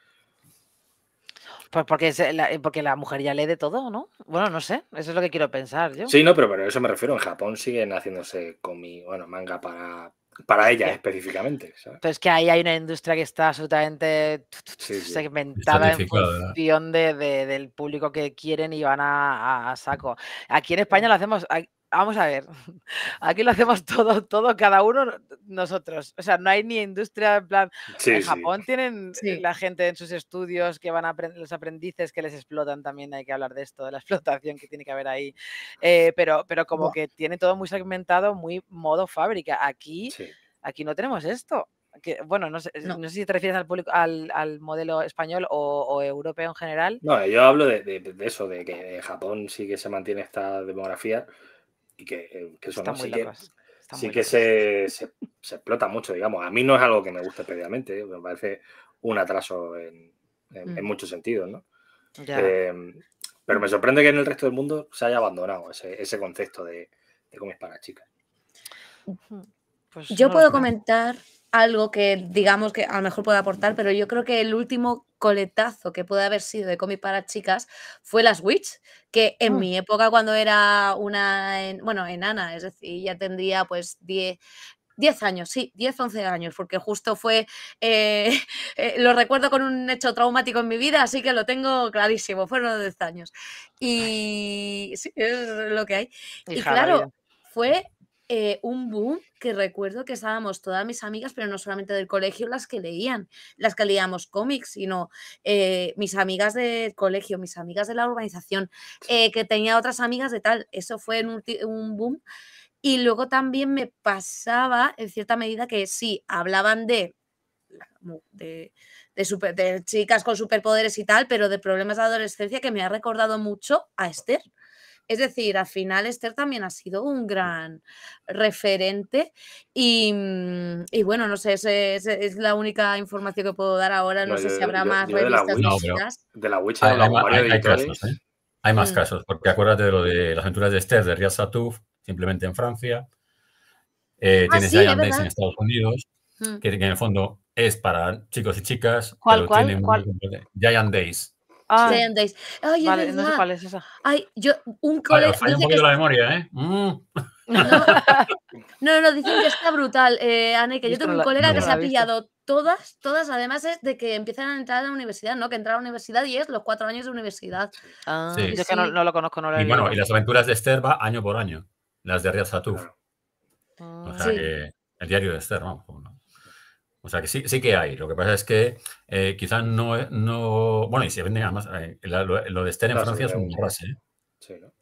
Pues porque, eh, la, eh, porque la mujer ya lee de todo, ¿no? Bueno, no sé, eso es lo que quiero pensar yo. Sí, no, pero, pero a eso me refiero. En Japón siguen haciéndose comi, bueno, manga para, para ella específicamente. ¿sabes? que ahí hay una industria que está absolutamente segmentada en función del público que quieren y van a, saco. Aquí en España mm. lo hacemos, vamos a ver, *laughs* aquí lo hacemos todo, todo, cada uno nosotros. O sea, no hay ni industria en plan. en Japón tienen la gente en sus estudios que van a los aprendices que les explotan también. Hay que hablar de esto, de la *laughs* explotación que tiene que haber ahí. Eh, pero, pero como que tiene todo muy segmentado, muy modo fábrica. Aquí, aquí no tenemos esto. Que, bueno, no sé, eh, si te refieres al público, al, modelo español o, europeo en general. No, yo hablo de, de eso, de que Japón sí que se mantiene esta demografía, y que, eh, que eso no, sí que, se, explota mucho, digamos. A mí no es algo que me guste previamente, ¿eh? me parece un atraso en, mm. muchos sentidos, ¿no? Em, pero me sorprende que en el resto del mundo se haya abandonado ese, ese concepto de, de cómics para chicas. Pues Yo puedo comentar algo que digamos que a lo mejor pueda aportar, pero yo creo que el último coletazo que puede haber sido de cómic para chicas fue Las Witch, que en ah. mi época cuando era una, en, bueno, enana, es decir, ya tendría pues 10, 10 años, sí, 10, 11 años, porque justo fue, eh, *laughs* eh, lo recuerdo con un hecho traumático en mi vida, así que lo tengo clarísimo, fueron 10 años. Y sí, es lo que hay. y claro, fue eh, un boom que recuerdo que estábamos todas mis amigas, pero no solamente del colegio, las que leían, las que leíamos cómics, sino eh, mis amigas del colegio, mis amigas de la organización, eh, que tenía otras amigas de tal. Eso fue un, un boom. Y luego también me pasaba, en cierta medida, que sí, hablaban de de, chicas con superpoderes y tal, pero de problemas de adolescencia que me ha recordado mucho a Esther. Es decir, al final Esther también ha sido un gran referente mm, y, bueno, no sé, es, la única información que puedo dar ahora, no, sé si habrá más revistas. De la de la hay, casos, ¿eh? hay más mm. casos, porque acuérdate de lo de las aventuras de Esther, de Rial Satouf, simplemente en Francia. Eh, ah, tienes Giant Days en Estados Unidos, mm. que, en el fondo es para chicos y chicas. ¿Cuál, pero cuál? Giant Days. Ah, Ay, no sé cuál es esa. Ay, yo, un colega. Vale, un poquito la memoria, ¿eh? Mm. *laughs* No, no, no, dicen que está brutal, eh, que yo, tengo un colega que se ha pillado todas, todas, además es de que empiezan a entrar a la universidad, ¿no? Que entrar a la universidad y es los cuatro años de universidad. Ah, sí. Yo que no, lo conozco, no lo he Y bueno, y las aventuras de Esther va año por año, las de Riaz o ah. sea sí. que el diario de Esther, vamos, ¿no? O sea que sí, sí que hay. Lo que pasa es que eh, quizás no, eh, no. Bueno, y se venden además. Eh, lo, de estar en Francia es un rase. ¿eh? Sí, ¿no?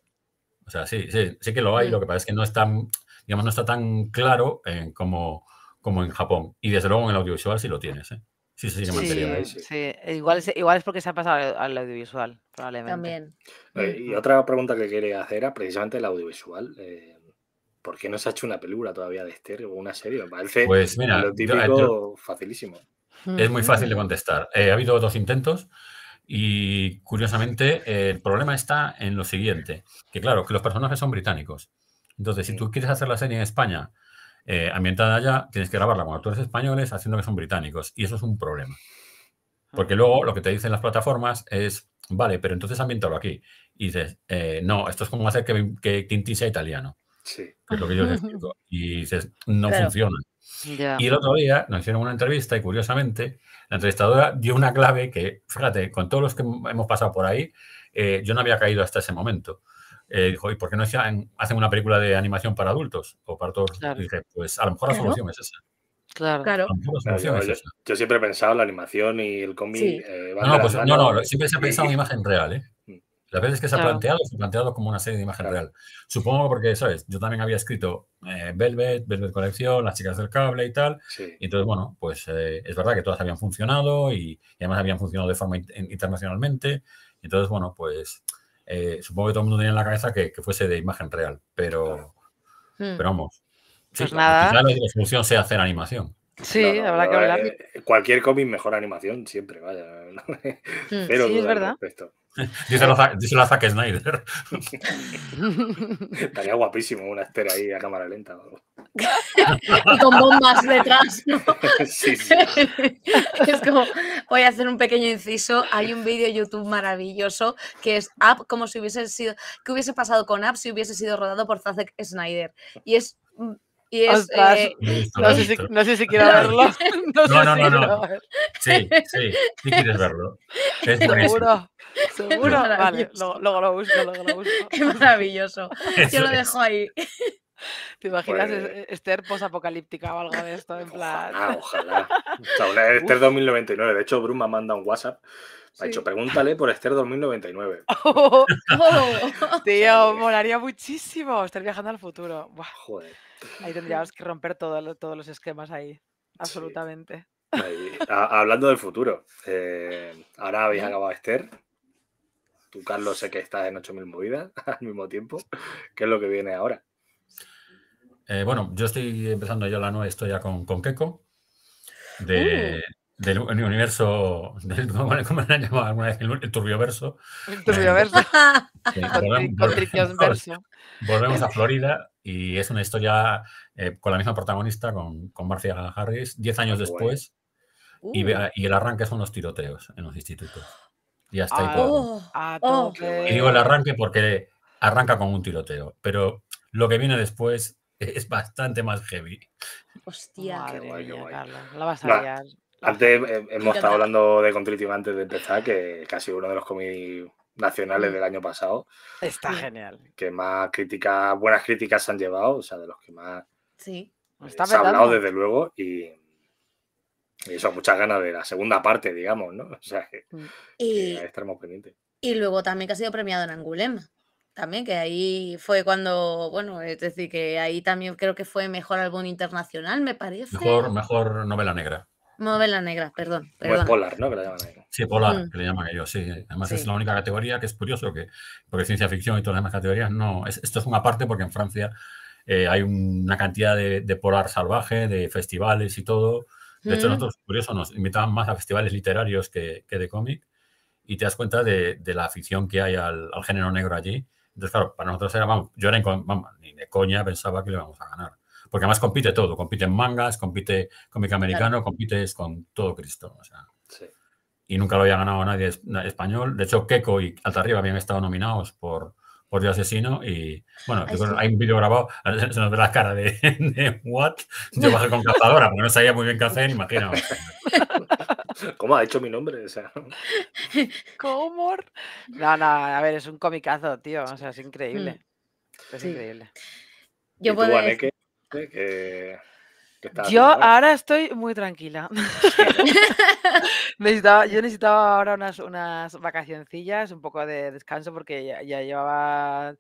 O sea, sí, sí, sí que lo hay. Mm. Lo que pasa es que no es digamos, no está tan claro como, como en Japón. Y desde luego en el audiovisual sí lo tienes, ¿eh? Sí, sí, sí, sí, sí. E igual, es, igual es porque se ha pasado al audiovisual, probablemente. También. y otra pregunta que quería hacer era precisamente el audiovisual. Eh, ¿por qué no se ha hecho una película todavía de Esther o una serie? pues mira, lo eh, típico facilísimo. Es muy fácil de contestar. Eh, ha habido dos intentos y curiosamente el problema está en lo siguiente, que claro, que los personajes son británicos. Entonces, si tú quieres hacer la serie en España eh, ambientada allá, tienes que grabarla con actores españoles haciendo que son británicos y eso es un problema. Porque luego lo que te dicen las plataformas es, vale, pero entonces ambientalo aquí. Y dices, no, esto es como hacer que, que sea italiano. Sí. es lo que yo les explico. *laughs* Y dices, no funciona. Y el otro día nos hicieron una entrevista y curiosamente la entrevistadora dio una clave que, fíjate, con todos los que hemos pasado por ahí, eh, yo no había caído hasta ese momento. Eh, dijo, ¿y por qué no hacen una película de animación para adultos o para todos? Y dije, pues a lo mejor la solución es esa. Claro. claro. Yo, siempre he pensado la animación y el cómic. Eh, no, no, pues, no, no, siempre se ha pensado en *laughs* imagen real, ¿eh? Las veces que se ha planteado, se ha planteado como una serie de imagen real. Supongo porque, ¿sabes? Yo también había escrito eh, Velvet, Velvet Colección, Las Chicas del Cable y tal. Y entonces, bueno, pues eh, es verdad que todas habían funcionado y, además habían funcionado de forma internacionalmente. Entonces, bueno, pues eh, supongo que todo el mundo tenía en la cabeza que, fuese de imagen real. Pero, pero hmm. vamos. pues nada. la solución sea hacer animación. Sí, habrá que hablar. cualquier cómic mejor animación, siempre, vaya. Pero *laughs* hmm, sí, es verdad. *laughs* díselo, a, Zack Snyder. *laughs* Estaría guapísimo una estera ahí a cámara lenta. y con bombas detrás. *laughs* Sí, sí. es como, voy a hacer un pequeño inciso. Hay un vídeo YouTube maravilloso que es App como si hubiese sido, ¿qué hubiese pasado con App si hubiese sido rodado por Zack Snyder? Y es mm, y es, eh, no, Sé si, no, Sé si, quiero verlo. *laughs* No, no, no, no, Sí, sí, si quieres verlo. *laughs* seguro, seguro. Vale, luego, lo busco, luego lo busco. *laughs* Es maravilloso. Yo lo dejo ahí. ¿Te imaginas pues Esther posapocalíptica o algo de esto? En plan... Ah, ojalá, ojalá. Esther 2099. De hecho, Bruma manda un WhatsApp ha dicho, pregúntale por Esther 2099. *laughs* *laughs* tío, molaría muchísimo estar viajando al futuro. Joder. Ahí *laughs* tendríamos que romper todos los esquemas ahí. Absolutamente. hablando del futuro. Eh, ahora habéis acabado Esther. Tú, Carlos, sé que estás en 8000 movidas al mismo tiempo. ¿Qué es lo que viene ahora? Eh, bueno, yo estoy empezando yo la nueva historia con, con Keiko. De, uh del universo, del, *laughs* ¿cómo le han llamado alguna vez? El, turbioverso. El turbioverso. *laughs* Eh, volvemos, volvemos, volvemos, a *laughs* Florida y es una historia eh, con la misma protagonista, con, Marcia Harris, 10 años después. Uh. Y, el arranque son los tiroteos en los institutos. Y hasta ahí ah, ah, oh. Oh, y digo el arranque porque arranca con un tiroteo, pero lo que viene después es bastante más heavy. Hostia, qué Carla. La vas a liar. Antes eh, hemos estado hablando de Contrition antes de empezar, que casi uno de los cómics nacionales mm. del año pasado. Está genial. Que más críticas, buenas críticas se han llevado, o sea, de los que más sí. Pues está se ha hablado desde luego y, eso, muchas ganas de la segunda parte, digamos, ¿no? *laughs* O sea, mm. y, Y luego también que ha sido premiado en Angulema también, que ahí fue cuando, bueno, es decir, que ahí también creo que fue mejor álbum internacional, me parece. Mejor, mejor novela negra la negra, perdón. O es polar, ¿no? Que la llaman Sí, polar, mm. que le llaman ellos, sí. Además es la única categoría que es curioso, que porque ciencia ficción y todas las demás categorías no. esto es una parte porque en Francia eh, hay una cantidad de, polar salvaje, de festivales y todo. De hecho, mm. nosotros, curioso, nos invitaban más a festivales literarios que, que de cómic y te das cuenta de, la afición que hay al, al, género negro allí. Entonces, claro, para nosotros era, vamos, yo era, vamos, ni de coña pensaba que le íbamos a ganar porque además compite todo, compite en mangas, compite cómic americano, compite con todo Cristo. O sea. Y nunca lo había ganado nadie español. De hecho, Keiko y alta Altarriba habían estado nominados por, por Dios Asesino y, bueno, hay un vídeo grabado, se nos ve la cara de, *laughs* de what, yo bajé con cazadora porque no sabía muy bien qué hacer, imaginaos. ¿Cómo ha hecho mi nombre? O sea. ¿Cómo? No, no, a ver, es un comicazo, tío. O sea, es increíble. Mm. Es increíble. Yo puedo. Eh, yo ahora estoy muy tranquila. *laughs* yo necesitaba ahora unas, unas vacacioncillas, un poco de descanso, porque ya, ya llevaba,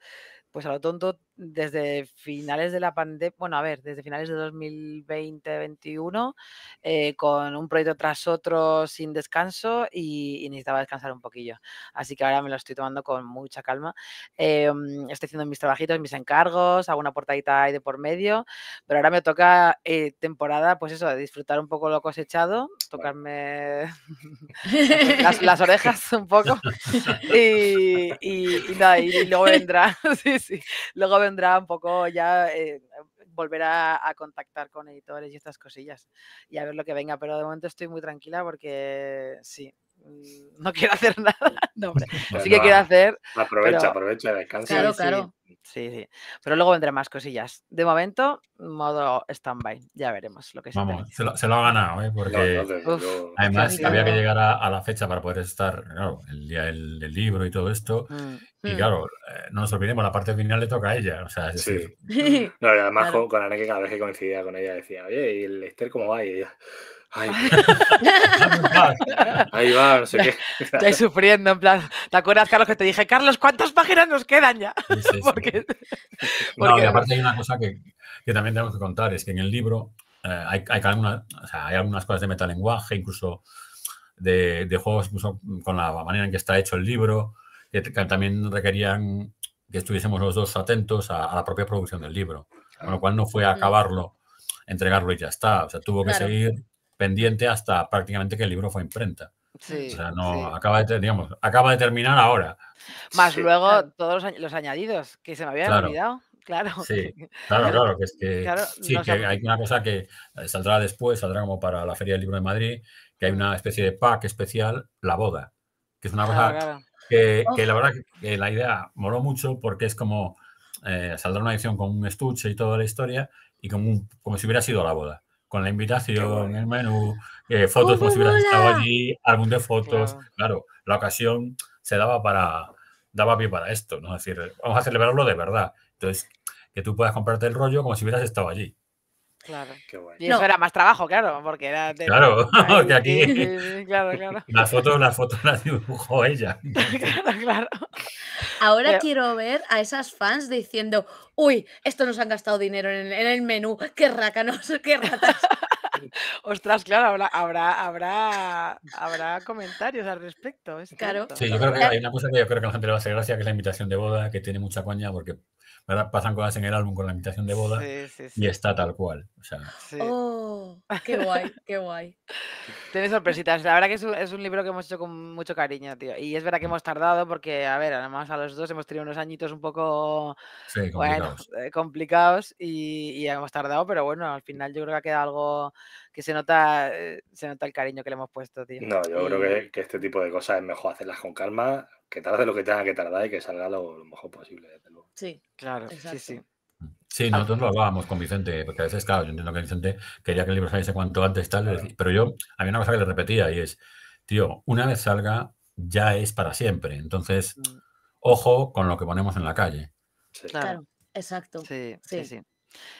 pues a lo tonto, desde finales de la pandemia, bueno, a ver, desde finales de 2020 2021 eh, con un proyecto tras otro sin descanso y, necesitaba descansar un poquillo. Así que ahora me lo estoy tomando con mucha calma. Em, estoy haciendo mis trabajitos, mis encargos, hago una portadita ahí de por medio, pero ahora me toca eh, temporada, pues eso, de disfrutar un poco lo cosechado, tocarme *laughs* *laughs* las, orejas un poco *laughs* y, y luego vendrá, sí, sí, luego vendrá vendrá un poco ya eh, volver a, a, contactar con editores y estas cosillas y a ver lo que venga. Pero de momento estoy muy tranquila porque sí, *laughs* no quiero hacer nada. hombre. así *laughs* sí que quiero hacer. Aprovecha, aprovecha, descansa. Claro, claro. Sí. sí, Pero luego vendrán más cosillas. De momento, modo stand-by. Ya veremos lo que se Vamos, se lo, ha ganado, ¿eh? Porque además había que llegar a, la fecha para poder estar, el día del libro y todo esto. Mm, y mm. claro, eh, no nos olvidemos, la parte final le toca a ella. O sea, *laughs* No, además con, Ana que cada vez que coincidía con ella decía, oye, ¿y el Esther cómo va? Y ella. *laughs* ahí va, no sé qué. Estoy sufriendo, en plan. ¿Te acuerdas, Carlos, que te dije, Carlos, ¿cuántas páginas nos quedan ya? *laughs* *laughs* porque, aparte hay una cosa que, también tenemos que contar, es que en el libro eh, hay, hay, algunas cosas de metalenguaje, incluso de, juegos, incluso con la manera en que está hecho el libro, que, también requerían que estuviésemos los dos atentos a, la propia producción del libro, con lo ah, cual no fue acabarlo, entregarlo y ya está, o sea, tuvo que seguir pendiente hasta prácticamente que el libro fue imprenta. o sea, no acaba, de, digamos, acaba de terminar ahora. Más luego todos los, añadidos que se me habían olvidado. Claro. claro, *laughs* claro, que es que, sí, que hay una cosa que eh, saldrá después, saldrá como para la Feria del Libro de Madrid, que hay una mm. especie de pack especial, la boda, que es una ah, cosa oh. que, la verdad que la idea moló mucho porque es como eh, saldrá una edición con un estuche y toda la historia y como, como si hubiera sido la boda con la invitación, el menú, eh, fotos como si hubieras estado allí, álbum de fotos. Claro. la ocasión se daba para daba pie para esto, ¿no? Es decir, vamos a celebrarlo de verdad. Entonces, que tú puedas comprarte el rollo como si hubieras estado allí. Claro. Y eso era más trabajo, claro, porque era. De... Claro, *laughs* que aquí. *laughs* La foto, la foto dibujó ella. *laughs* claro, claro. Ahora quiero ver a esas fans diciendo: Uy, esto nos han gastado dinero en, el menú, qué rácanos, qué ratas. Ostras, claro, habrá, habrá, habrá, comentarios al respecto. claro. Sí, yo creo que hay una cosa que yo creo que a la gente le va a hacer gracia, que es la invitación de boda, que tiene mucha coña, porque ¿verdad? Pasan cosas en el álbum con la invitación de boda y está tal cual. O sea. Oh, *laughs* qué guay, qué guay. Tiene sorpresitas. La verdad que es un, libro que hemos hecho con mucho cariño, tío. Y es verdad que hemos tardado porque, a ver, además a los dos hemos tenido unos añitos un poco complicados, eh, y, hemos tardado, pero bueno, al final yo creo que ha algo que se nota, eh, se nota el cariño que le hemos puesto, tío. No, yo creo que este tipo de cosas es mejor hacerlas con calma, que tarde lo que tenga que tardar y que salga lo, mejor posible, desde luego. Sí, claro, sí, sí. Sí, ah. nosotros lo hablábamos con Vicente, porque a veces, claro, yo entiendo que Vicente quería que el libro saliese cuanto antes, tal, pero yo, había una cosa que le repetía y es, tío, una vez salga, ya es para siempre. Entonces, mm. ojo con lo que ponemos en la calle. Claro. exacto. sí, sí. sí.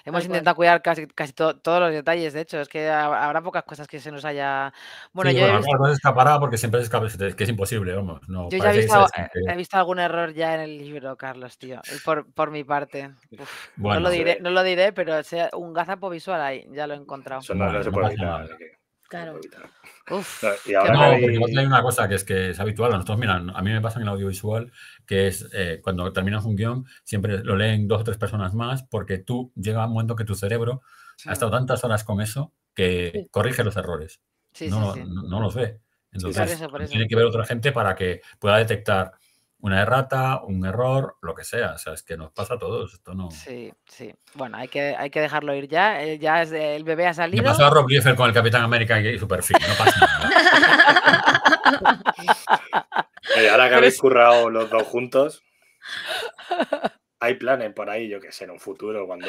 Hemos intentado cuidar casi, todos los detalles, de hecho, es que habrá pocas cosas que se nos haya... Bueno, yo he visto... porque siempre es, es imposible, vamos. No, yo ya he visto, algún error ya en el libro, Carlos, tío, por, mi parte. no, lo pues, diré, eh no lo diré, pero sea un gazapo visual ahí, ya lo he encontrado. no, no Claro. Uf, y ahora hay... una cosa que es que es habitual. A nosotros, mira, a mí me pasa en el audiovisual que es eh, cuando terminas un guión, siempre lo leen dos o tres personas más porque tú llega un momento que tu cerebro ha estado tantas horas con eso que corrige los errores. no, los ve. Entonces, tiene que ver otra gente para que pueda detectar una errata, un error, lo que sea. O sea, es que nos pasa a todos. Esto no... Sí, sí. Bueno, hay que, dejarlo ir ya. Eh, ya el bebé ha salido. ¿Qué pasó a Rob Liefeld con el Capitán América y su No pasa nada. *laughs* ahora que habéis currado los dos juntos, hay planes por ahí, yo que sé, en un futuro, cuando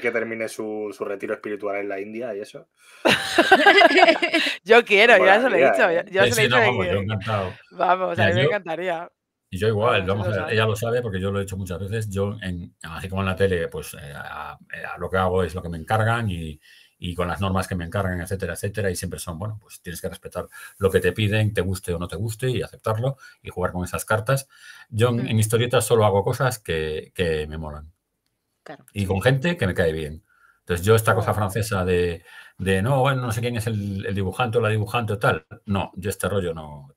que termine su, retiro espiritual en la India y eso. *laughs* yo quiero, ya se lo he dicho. ¿eh? yo, se lo he dicho. Vamos, a mí me encantaría. Y yo igual, vamos ella lo sabe porque yo lo he hecho muchas veces. Yo, en, así como en la tele, pues eh, eh, lo que hago es lo que me encargan y, y con las normas que me encargan, etcétera, etcétera. Y siempre son, bueno, pues tienes que respetar lo que te piden, te guste o no te guste, y aceptarlo y jugar con esas cartas. Yo en historietas solo hago cosas que, que me molan. Y con gente que me cae bien. Entonces yo esta cosa francesa de, de no, bueno, no sé quién es el, el dibujante o la dibujante o tal, no, yo este rollo no,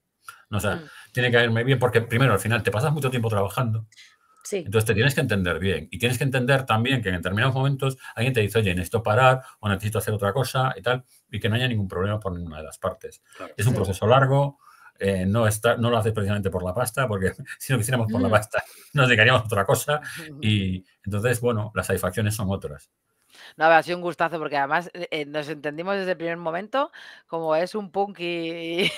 o sea, mm. tiene que muy bien porque primero, al final, te pasas mucho tiempo trabajando. Entonces te tienes que entender bien y tienes que entender también que en determinados momentos alguien te dice, oye, necesito parar o necesito hacer otra cosa y tal, y que no haya ningún problema por ninguna de las partes. es un proceso largo, eh, no, está, no lo haces precisamente por la pasta, porque *laughs* si lo quisiéramos por la mm. pasta *laughs* nos dedicaríamos a otra cosa y entonces, bueno, las satisfacciones son otras. No, ha sido un gustazo porque además eh, eh, nos entendimos desde el primer momento, como es un punk y,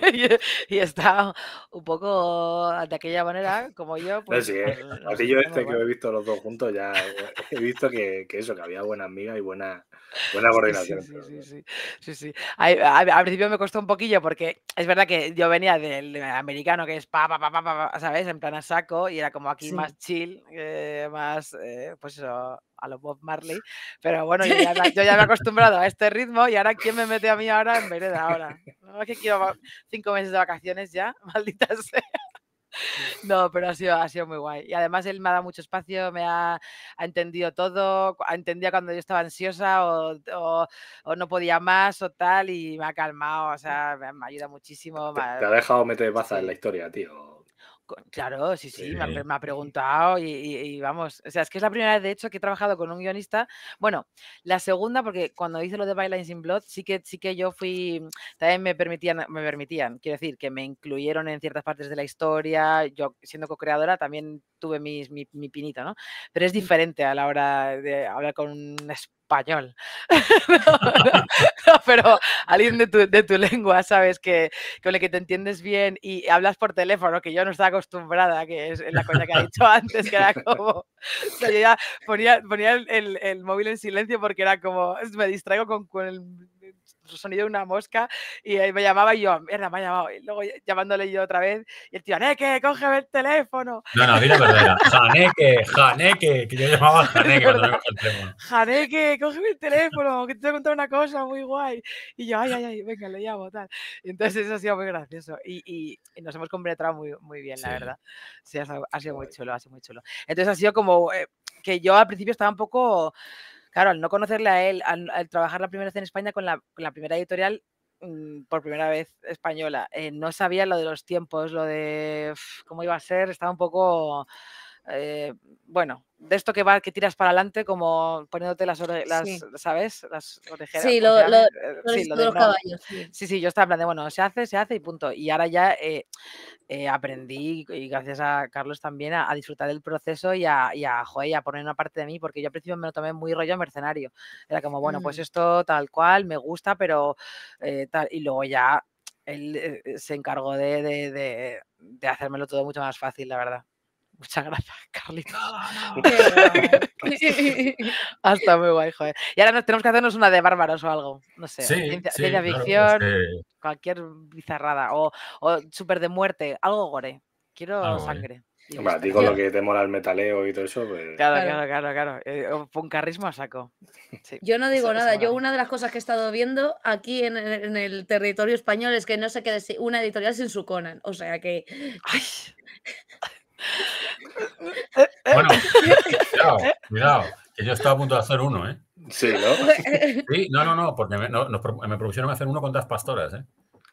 *laughs* está un poco de aquella manera, como yo. Pues, sí, yo eh, pues, este que he visto los dos juntos, ya *laughs* he visto que, eso, que había buena amiga y buena, coordinación. Sí, sí, sí. al principio me costó un poquillo porque es verdad que yo venía del americano que es pa, pa, pa, pa, ¿sabes? En plan a saco y era como aquí más chill, más, pues eso a los Bob Marley, *laughs* pero bueno, yo ya, me he acostumbrado a este ritmo y ahora quién me mete a mí ahora en vereda ahora. No es que quiero cinco meses de vacaciones ya, *laughs* maldita sea. No, pero ha sido, ha sido muy guay. Y además él me ha dado mucho espacio, me ha, entendido todo, ha entendido cuando yo estaba ansiosa o, no podía más o tal, y me ha calmado, o sea, me, ha ayudado muchísimo. Te, ha, dejado meter baza en la historia, tío. Claro, sí, sí, Me, ha, preguntado y, vamos, o sea, es que es la primera vez de hecho que he trabajado con un guionista. Bueno, la segunda, porque cuando hice lo de Bylines in Blood, sí que, sí que yo fui, también me permitían, me permitían, quiero decir, que me incluyeron en ciertas partes de la historia, yo siendo co-creadora también tuve mi, mi, ¿no? Pero es diferente a la hora de hablar con un español, *laughs* pero alguien de tu, lengua, ¿sabes? Que, con el que te entiendes bien y hablas por teléfono, que yo no estaba acostumbrada, que es la cosa que ha dicho antes, que era como, ponía, el, móvil en silencio porque era como, me distraigo con, con el eh, sonido de una mosca y eh, me llamaba y yo, mierda, me ha llamado. Y luego llamándole yo otra vez y el tío, Haneke, cógeme el teléfono. No, no, dile verdadera. Haneke, Haneke, que yo llamaba *laughs* Haneke teléfono. cógeme el teléfono, que te voy a contar una cosa muy guay. Y yo, ay, ay, ay, venga, le llamo, tal. entonces eso ha sido muy gracioso y, y, nos hemos compenetrado muy, muy bien, la verdad. Sí, ha, sido muy chulo, ha sido muy chulo. Entonces ha sido como eh, que yo al principio estaba un poco claro, al no conocerle a él, al, trabajar la primera vez en España con la, primera editorial mm, por primera vez española, eh, no sabía lo de los tiempos, lo de cómo iba a ser, estaba un poco, eh, bueno, de esto que va, que tiras para adelante, como poniéndote las, las ¿sabes? Las orejeras. Sí, lo, de los caballos. Sí. sí. yo estaba hablando bueno, se hace, se hace y punto. Y ahora ya eh, eh, aprendí, y gracias a Carlos también, a, disfrutar del proceso y a, y a, poner una parte de mí, porque yo al principio me lo tomé muy rollo mercenario. Era como, bueno, pues mm. esto tal cual, me gusta, pero eh, tal. Y luego ya él se encargó de, de, de hacérmelo todo mucho más fácil, la verdad. Muchas gracias, *laughs* Carlitos. Hasta *laughs* ah, muy guay, joder. Y ahora tenemos que hacernos una de bárbaros o algo. No sé. ciencia, ficción, cualquier bizarrada. O, súper de muerte. Algo gore. Quiero sangre. digo lo que te mola el metaleo y todo eso. Pues claro, claro, claro, claro. Eh, a saco. Yo no digo nada. yo una de las cosas que he estado viendo aquí en, el territorio español es que no se quede una editorial sin su Conan. O sea que... *laughs* Bueno, *laughs* cuidado, que yo estaba a punto de hacer uno, ¿eh? Sí, ¿no? *laughs* Sí, no, no, no, porque me, propusieron hacer uno con dos pastoras, ¿eh?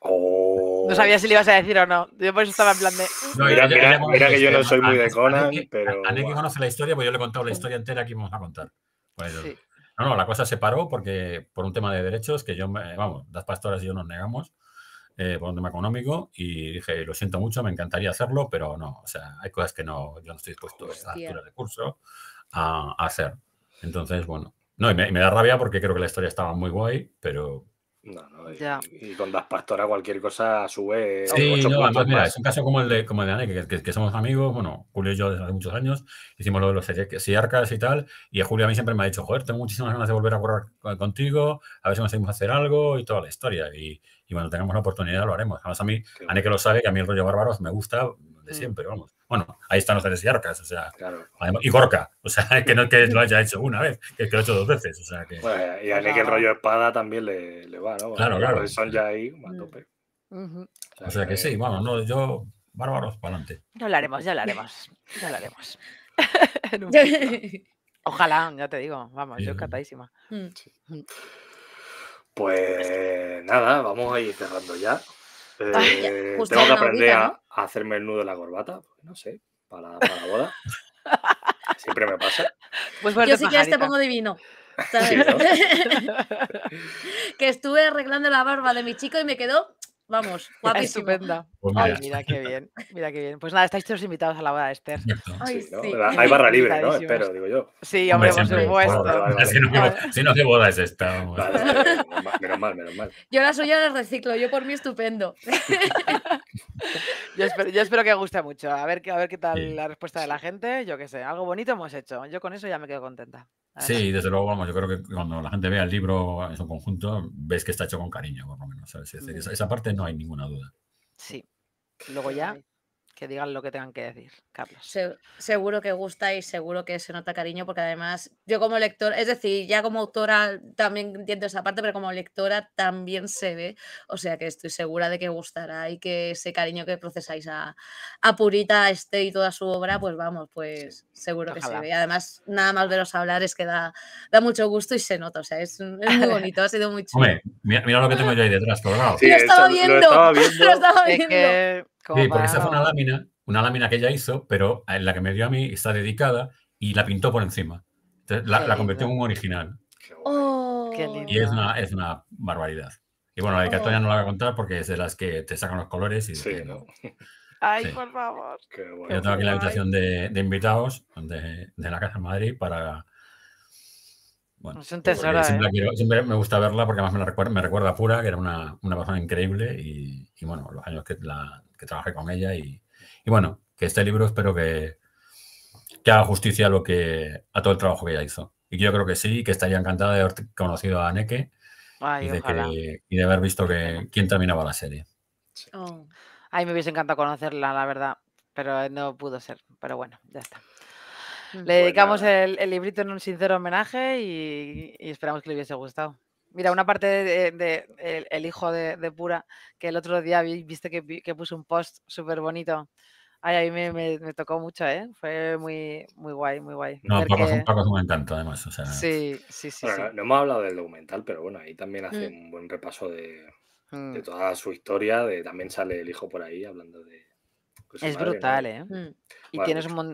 Oh. No sabía si le ibas a decir o no. Yo por eso estaba en plan de. mira, que yo no soy muy de Conan, pero. A Neki conoce la historia, pues yo le he contado la historia entera que íbamos a contar. No, no, la cosa se paró porque por un tema de derechos que yo, vamos, las pastoras y yo nos negamos eh, por un tema económico y dije, lo siento mucho, me encantaría hacerlo, pero no, o sea, hay cosas que no, yo no estoy dispuesto a altura de curso a, hacer. Entonces, bueno, no, y me, da rabia porque creo que la historia estaba muy guay, pero... No, no, y, y con Das Pastora cualquier cosa vez. Sí, no, además, mira, es un caso como el de, como de Ane, que, que, somos amigos, bueno, Julio y yo desde hace muchos años, hicimos lo de los arcas y tal, y a Julio a mí siempre me ha dicho, joder, tengo muchísimas ganas de volver a correr contigo, a ver si conseguimos hacer algo y toda la historia. Y, y cuando tengamos la oportunidad lo haremos. Además, a mí, Ane que lo sabe, que a mí el rollo bárbaros me gusta de mm. siempre, vamos. Bueno, ahí están los tres yarcas, o sea, y Gorka, o sea, *laughs* que no es que lo haya hecho una vez, que es que lo ha hecho dos veces, o sea, que... y a Ane pues que el rollo espada también le, le va, ¿no? Claro, claro. Son ya ahí, a mm. tope. o, sea, que, sí, bueno no, yo, bárbaros, para adelante. Ya lo haremos, ya lo haremos, ya lo haremos. *laughs* *laughs* Ojalá, ya te digo, vamos, yo encantadísima. Pues nada, vamos a ir cerrando ya. *laughs* Eh, tengo que aprender a, hacerme el nudo de la corbata, no sé, para, la boda. *laughs* Siempre me pasa. Pues Yo si quieres te pongo divino. *laughs* que estuve arreglando la barba de mi chico y me quedó Vamos, guapísimo. Estupenda. Pues Ay, mira qué bien, mira qué bien. Pues nada, estáis todos invitados a la boda de Esther. sí, Hay barra libre, ¿no? Espero, digo yo. Sí, hombre, por supuesto. Si, no, si, ¿qué boda es esta? menos mal, menos mal. Yo la suya la reciclo, yo por mí estupendo. *laughs* Yo espero, yo espero, que guste mucho. A ver, a ver qué tal la respuesta de la gente. Yo qué sé, algo bonito hemos hecho. Yo con eso ya me quedo contenta. Sí, desde luego, vamos, yo creo que cuando la gente vea el libro en su conjunto, ves que está hecho con cariño, por lo menos. Mm. esa parte no hay ninguna duda. Sí. Luego ya que digan lo que tengan que decir, Carlos. seguro que gusta y seguro que se nota cariño, porque además yo como lector, es decir, ya como autora también entiendo esa parte, pero como lectora también se ve, o sea que estoy segura de que gustará y que ese cariño que procesáis a, Purita, a este y toda su obra, pues vamos, pues seguro que se ve. Además, nada más veros hablar es que da, da mucho gusto y se nota, o sea, es, muy *laughs* bonito, ha sido muy Hombre, mira, lo que tengo yo ahí detrás, colgado. Sí, lo, estaba viendo, *laughs* lo estaba viendo sí, porque esa fue una lámina, una lámina que ella hizo, pero en la que me dio a mí está dedicada y la pintó por encima. la, convirtió en un original. qué oh, lindo. Y es una, barbaridad. Y bueno, la de oh. no la voy a contar porque es de las que te sacan los colores y... Sí, ¿no? *laughs* Ay, por favor. Yo tengo aquí la habitación de, invitados de, la Casa de Madrid para... Bueno, es un tesoro. ¿eh? Siempre, me gusta verla porque además me, recuerda, me recuerda Pura, que era una, persona increíble y, y, bueno, los años que la, que trabajé con ella. Y, bueno, que este libro espero que, haga justicia a, lo que, a todo el trabajo que ella hizo. Y yo creo que sí, que estaría encantada de haber conocido a Aneke y, de haber visto que, quién terminaba la serie. Oh. Ay, me hubiese encantado conocerla, la verdad, pero no pudo ser. Pero bueno, ya está. Le dedicamos el, librito en un sincero homenaje y esperamos que le hubiese gustado. Mira, una parte de, el, hijo de, Pura, que el otro día viste que, puso un post súper bonito. Ay, a mí me, tocó mucho, ¿eh? Fue muy, muy guay, muy guay. No, Paco, un además. Sí, sí, sí, No, hemos hablado del documental, pero bueno, ahí también hace mm. un buen repaso de, de, mm. toda su historia. De, también sale el hijo por ahí hablando de, es brutal, ¿eh? Mm. Y tienes pues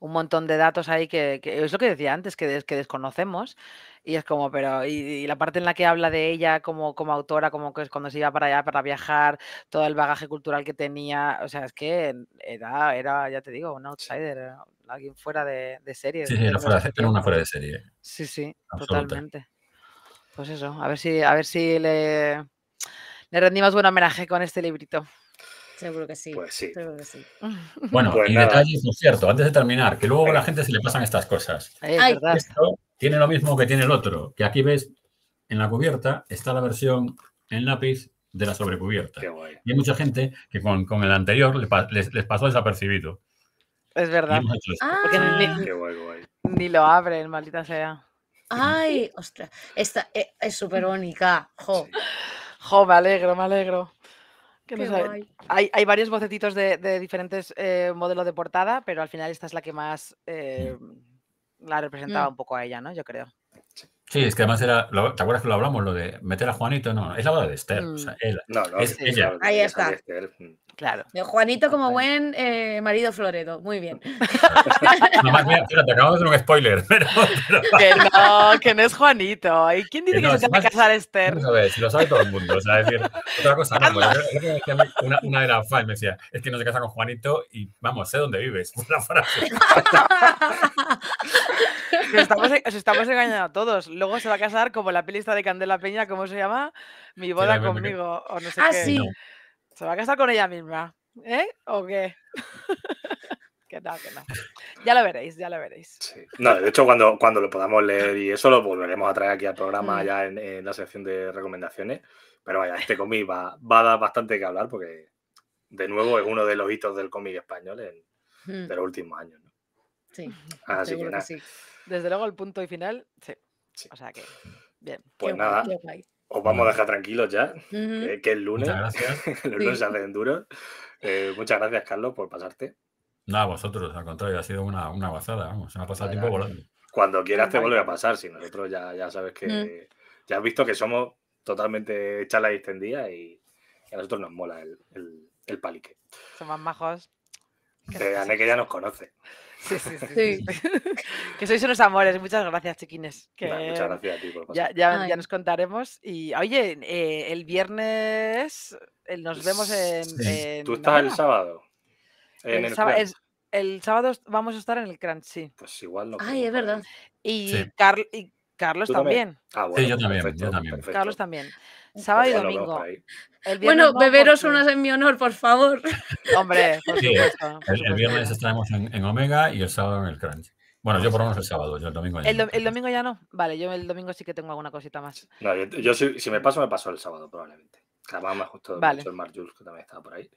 un, montón de datos ahí que, es lo que decía antes, que, que desconocemos. Y es como, pero, y, la parte en la que habla de ella como, como autora, como que es cuando se iba para allá para viajar, todo el bagaje cultural que tenía, o sea, es que era, ya te digo, un outsider, ¿eh? alguien fuera de, serie. Sí, era fuera, de, fuera de serie. Sí, sí, totalmente. Pues eso, a ver si, a ver si le, le rendimos buen homenaje con este librito. Pues seguro que sí. Bueno, pues y detalles, no es cierto, antes de terminar, que luego a la gente se le pasan estas cosas. Esto tiene lo mismo que tiene el otro, que aquí ves en la cubierta está la versión en lápiz de la sobrecubierta. Y hay mucha gente que con, el anterior les, pasó desapercibido. Es verdad. Ah. ni, qué guay, ni lo abren, maldita sea. Ay, ostras, esta eh, es súper única. Jo. jo, me alegro, me alegro. Hay, varios bocetitos de, diferentes eh, modelos de portada, pero al final esta es la que más mm. eh, la representaba mm. un poco a ella, ¿no? Yo creo. Sí, es que además era, ¿te acuerdas que lo hablamos? Lo de meter a Juanito, no, es la boda de Esther. O sea, mm. no, no, es ella. Ahí está. Mm. Claro. De Juanito como buen eh, marido floredo, muy bien. *laughs* más mira, te acabamos de hacer un spoiler. *laughs* Pero, Que no, que no es Juanito. ¿Y quién dice que, se tiene casar Esther? No lo sabe todo el mundo. O sea, es decir, otra cosa, no, una, de las fans me decía, es que no se casa con Juanito y vamos, sé dónde vives. *laughs* Una frase. E-, nos estamos, engañando a todos. Luego se va a casar como la pelista de Candela Peña, ¿cómo se llama? Mi boda conmigo, o ah, Sí. Se va a casar con ella misma, ¿eh? ¿O qué? qué tal, qué tal Ya lo veréis, ya lo veréis. No, de hecho, cuando, cuando lo podamos leer y eso lo volveremos a traer aquí al programa mm. ya en, la sección de recomendaciones. Pero vaya, este cómic va, va a dar bastante que hablar porque, de nuevo, es uno de los hitos del cómic español en, mm. de los últimos años. Sí, Así que, sí. Desde luego el punto y final, sí. O sea que, bien. Pues nada, os vamos a dejar tranquilos ya, que, el lunes, *laughs* el lunes se duros. Eh, muchas gracias, Carlos, por pasarte. Nada, vosotros, al contrario, ha sido una, una vamos, se ha pasado tiempo volando. Cuando quieras te vuelve a pasar, si nosotros ya, sabes que, mm. ya has visto que somos totalmente charla y extendida y, a nosotros nos mola el, el, el palique. Somos majos. Eh, que ya nos conoce. Sí, sí, sí. *laughs* que sois unos amores. Muchas gracias, chiquines. muchas gracias a ti Ya, ya, nos contaremos. Y oye, eh, el viernes eh, nos vemos en. en Tú estás el sábado. el, sábado vamos a estar en el Crunch, sí. Pues igual no. Ay, es verdad. Y, Carlos también. Ah, sí, yo también, yo también. Carlos también. Sábado y domingo. Bueno, beberos unas en mi honor, por favor. *laughs* Hombre, por supuesto, el, viernes estaremos en, en, Omega y el sábado en el Crunch. Bueno, yo por lo menos el sábado, yo el domingo ya. ¿El, ¿El, domingo ya no? Vale, yo el domingo sí que tengo alguna cosita más. yo, si, me paso, me paso el sábado probablemente. Además, justo vale. el Marjules que también estaba por ahí.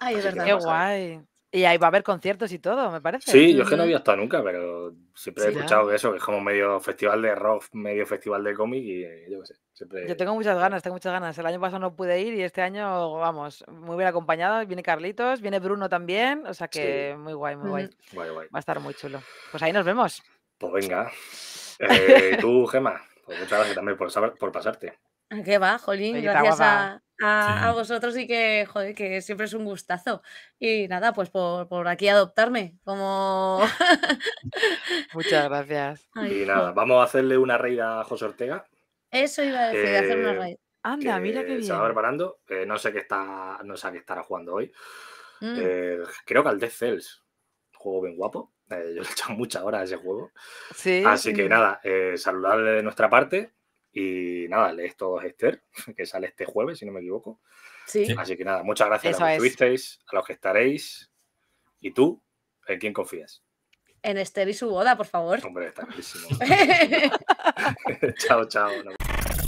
Ay, es verdad. Qué guay. Y ahí va a haber conciertos y todo, me parece. Sí, yo es que no había estado nunca, pero siempre he escuchado de eso, que es como medio festival de rock, medio festival de cómic y eh, yo qué sé. Yo tengo muchas ganas, tengo muchas ganas. El año pasado no pude ir y este año, vamos, muy bien acompañado. Viene Carlitos, viene Bruno también, o sea que muy guay, muy guay. Va a estar muy chulo. Pues ahí nos vemos. Pues venga. *laughs* Eh, tú, Gema, pues muchas gracias también por, por pasarte. Qué va, Jolín, gracias a a, vosotros y que, joder, que siempre es un gustazo. Y nada, pues por, aquí adoptarme, como... *laughs* Muchas gracias. *laughs* y nada, vamos a hacerle una raid a José Ortega. Eso iba a decir, hacer una raid. Anda, mira qué bien. Se va preparando, no sé qué está, no sé a qué estará jugando hoy. Mm. Eh, creo que al Death Cells, juego bien guapo. Eh, yo le he echado muchas horas a ese juego. Así que nada, eh, saludarle de nuestra parte y nada, lees todos Esther, *laughs* que sale este jueves, si no me equivoco. Así que nada, muchas gracias a los que estuvisteis, a los que estaréis. ¿Y tú? ¿En quién confías? En Esther y su boda, por favor. Hombre, está buenísimo *laughs* *laughs* chao, chao.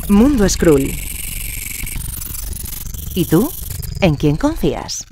Mundo Scroll. ¿Y tú? ¿En quién confías?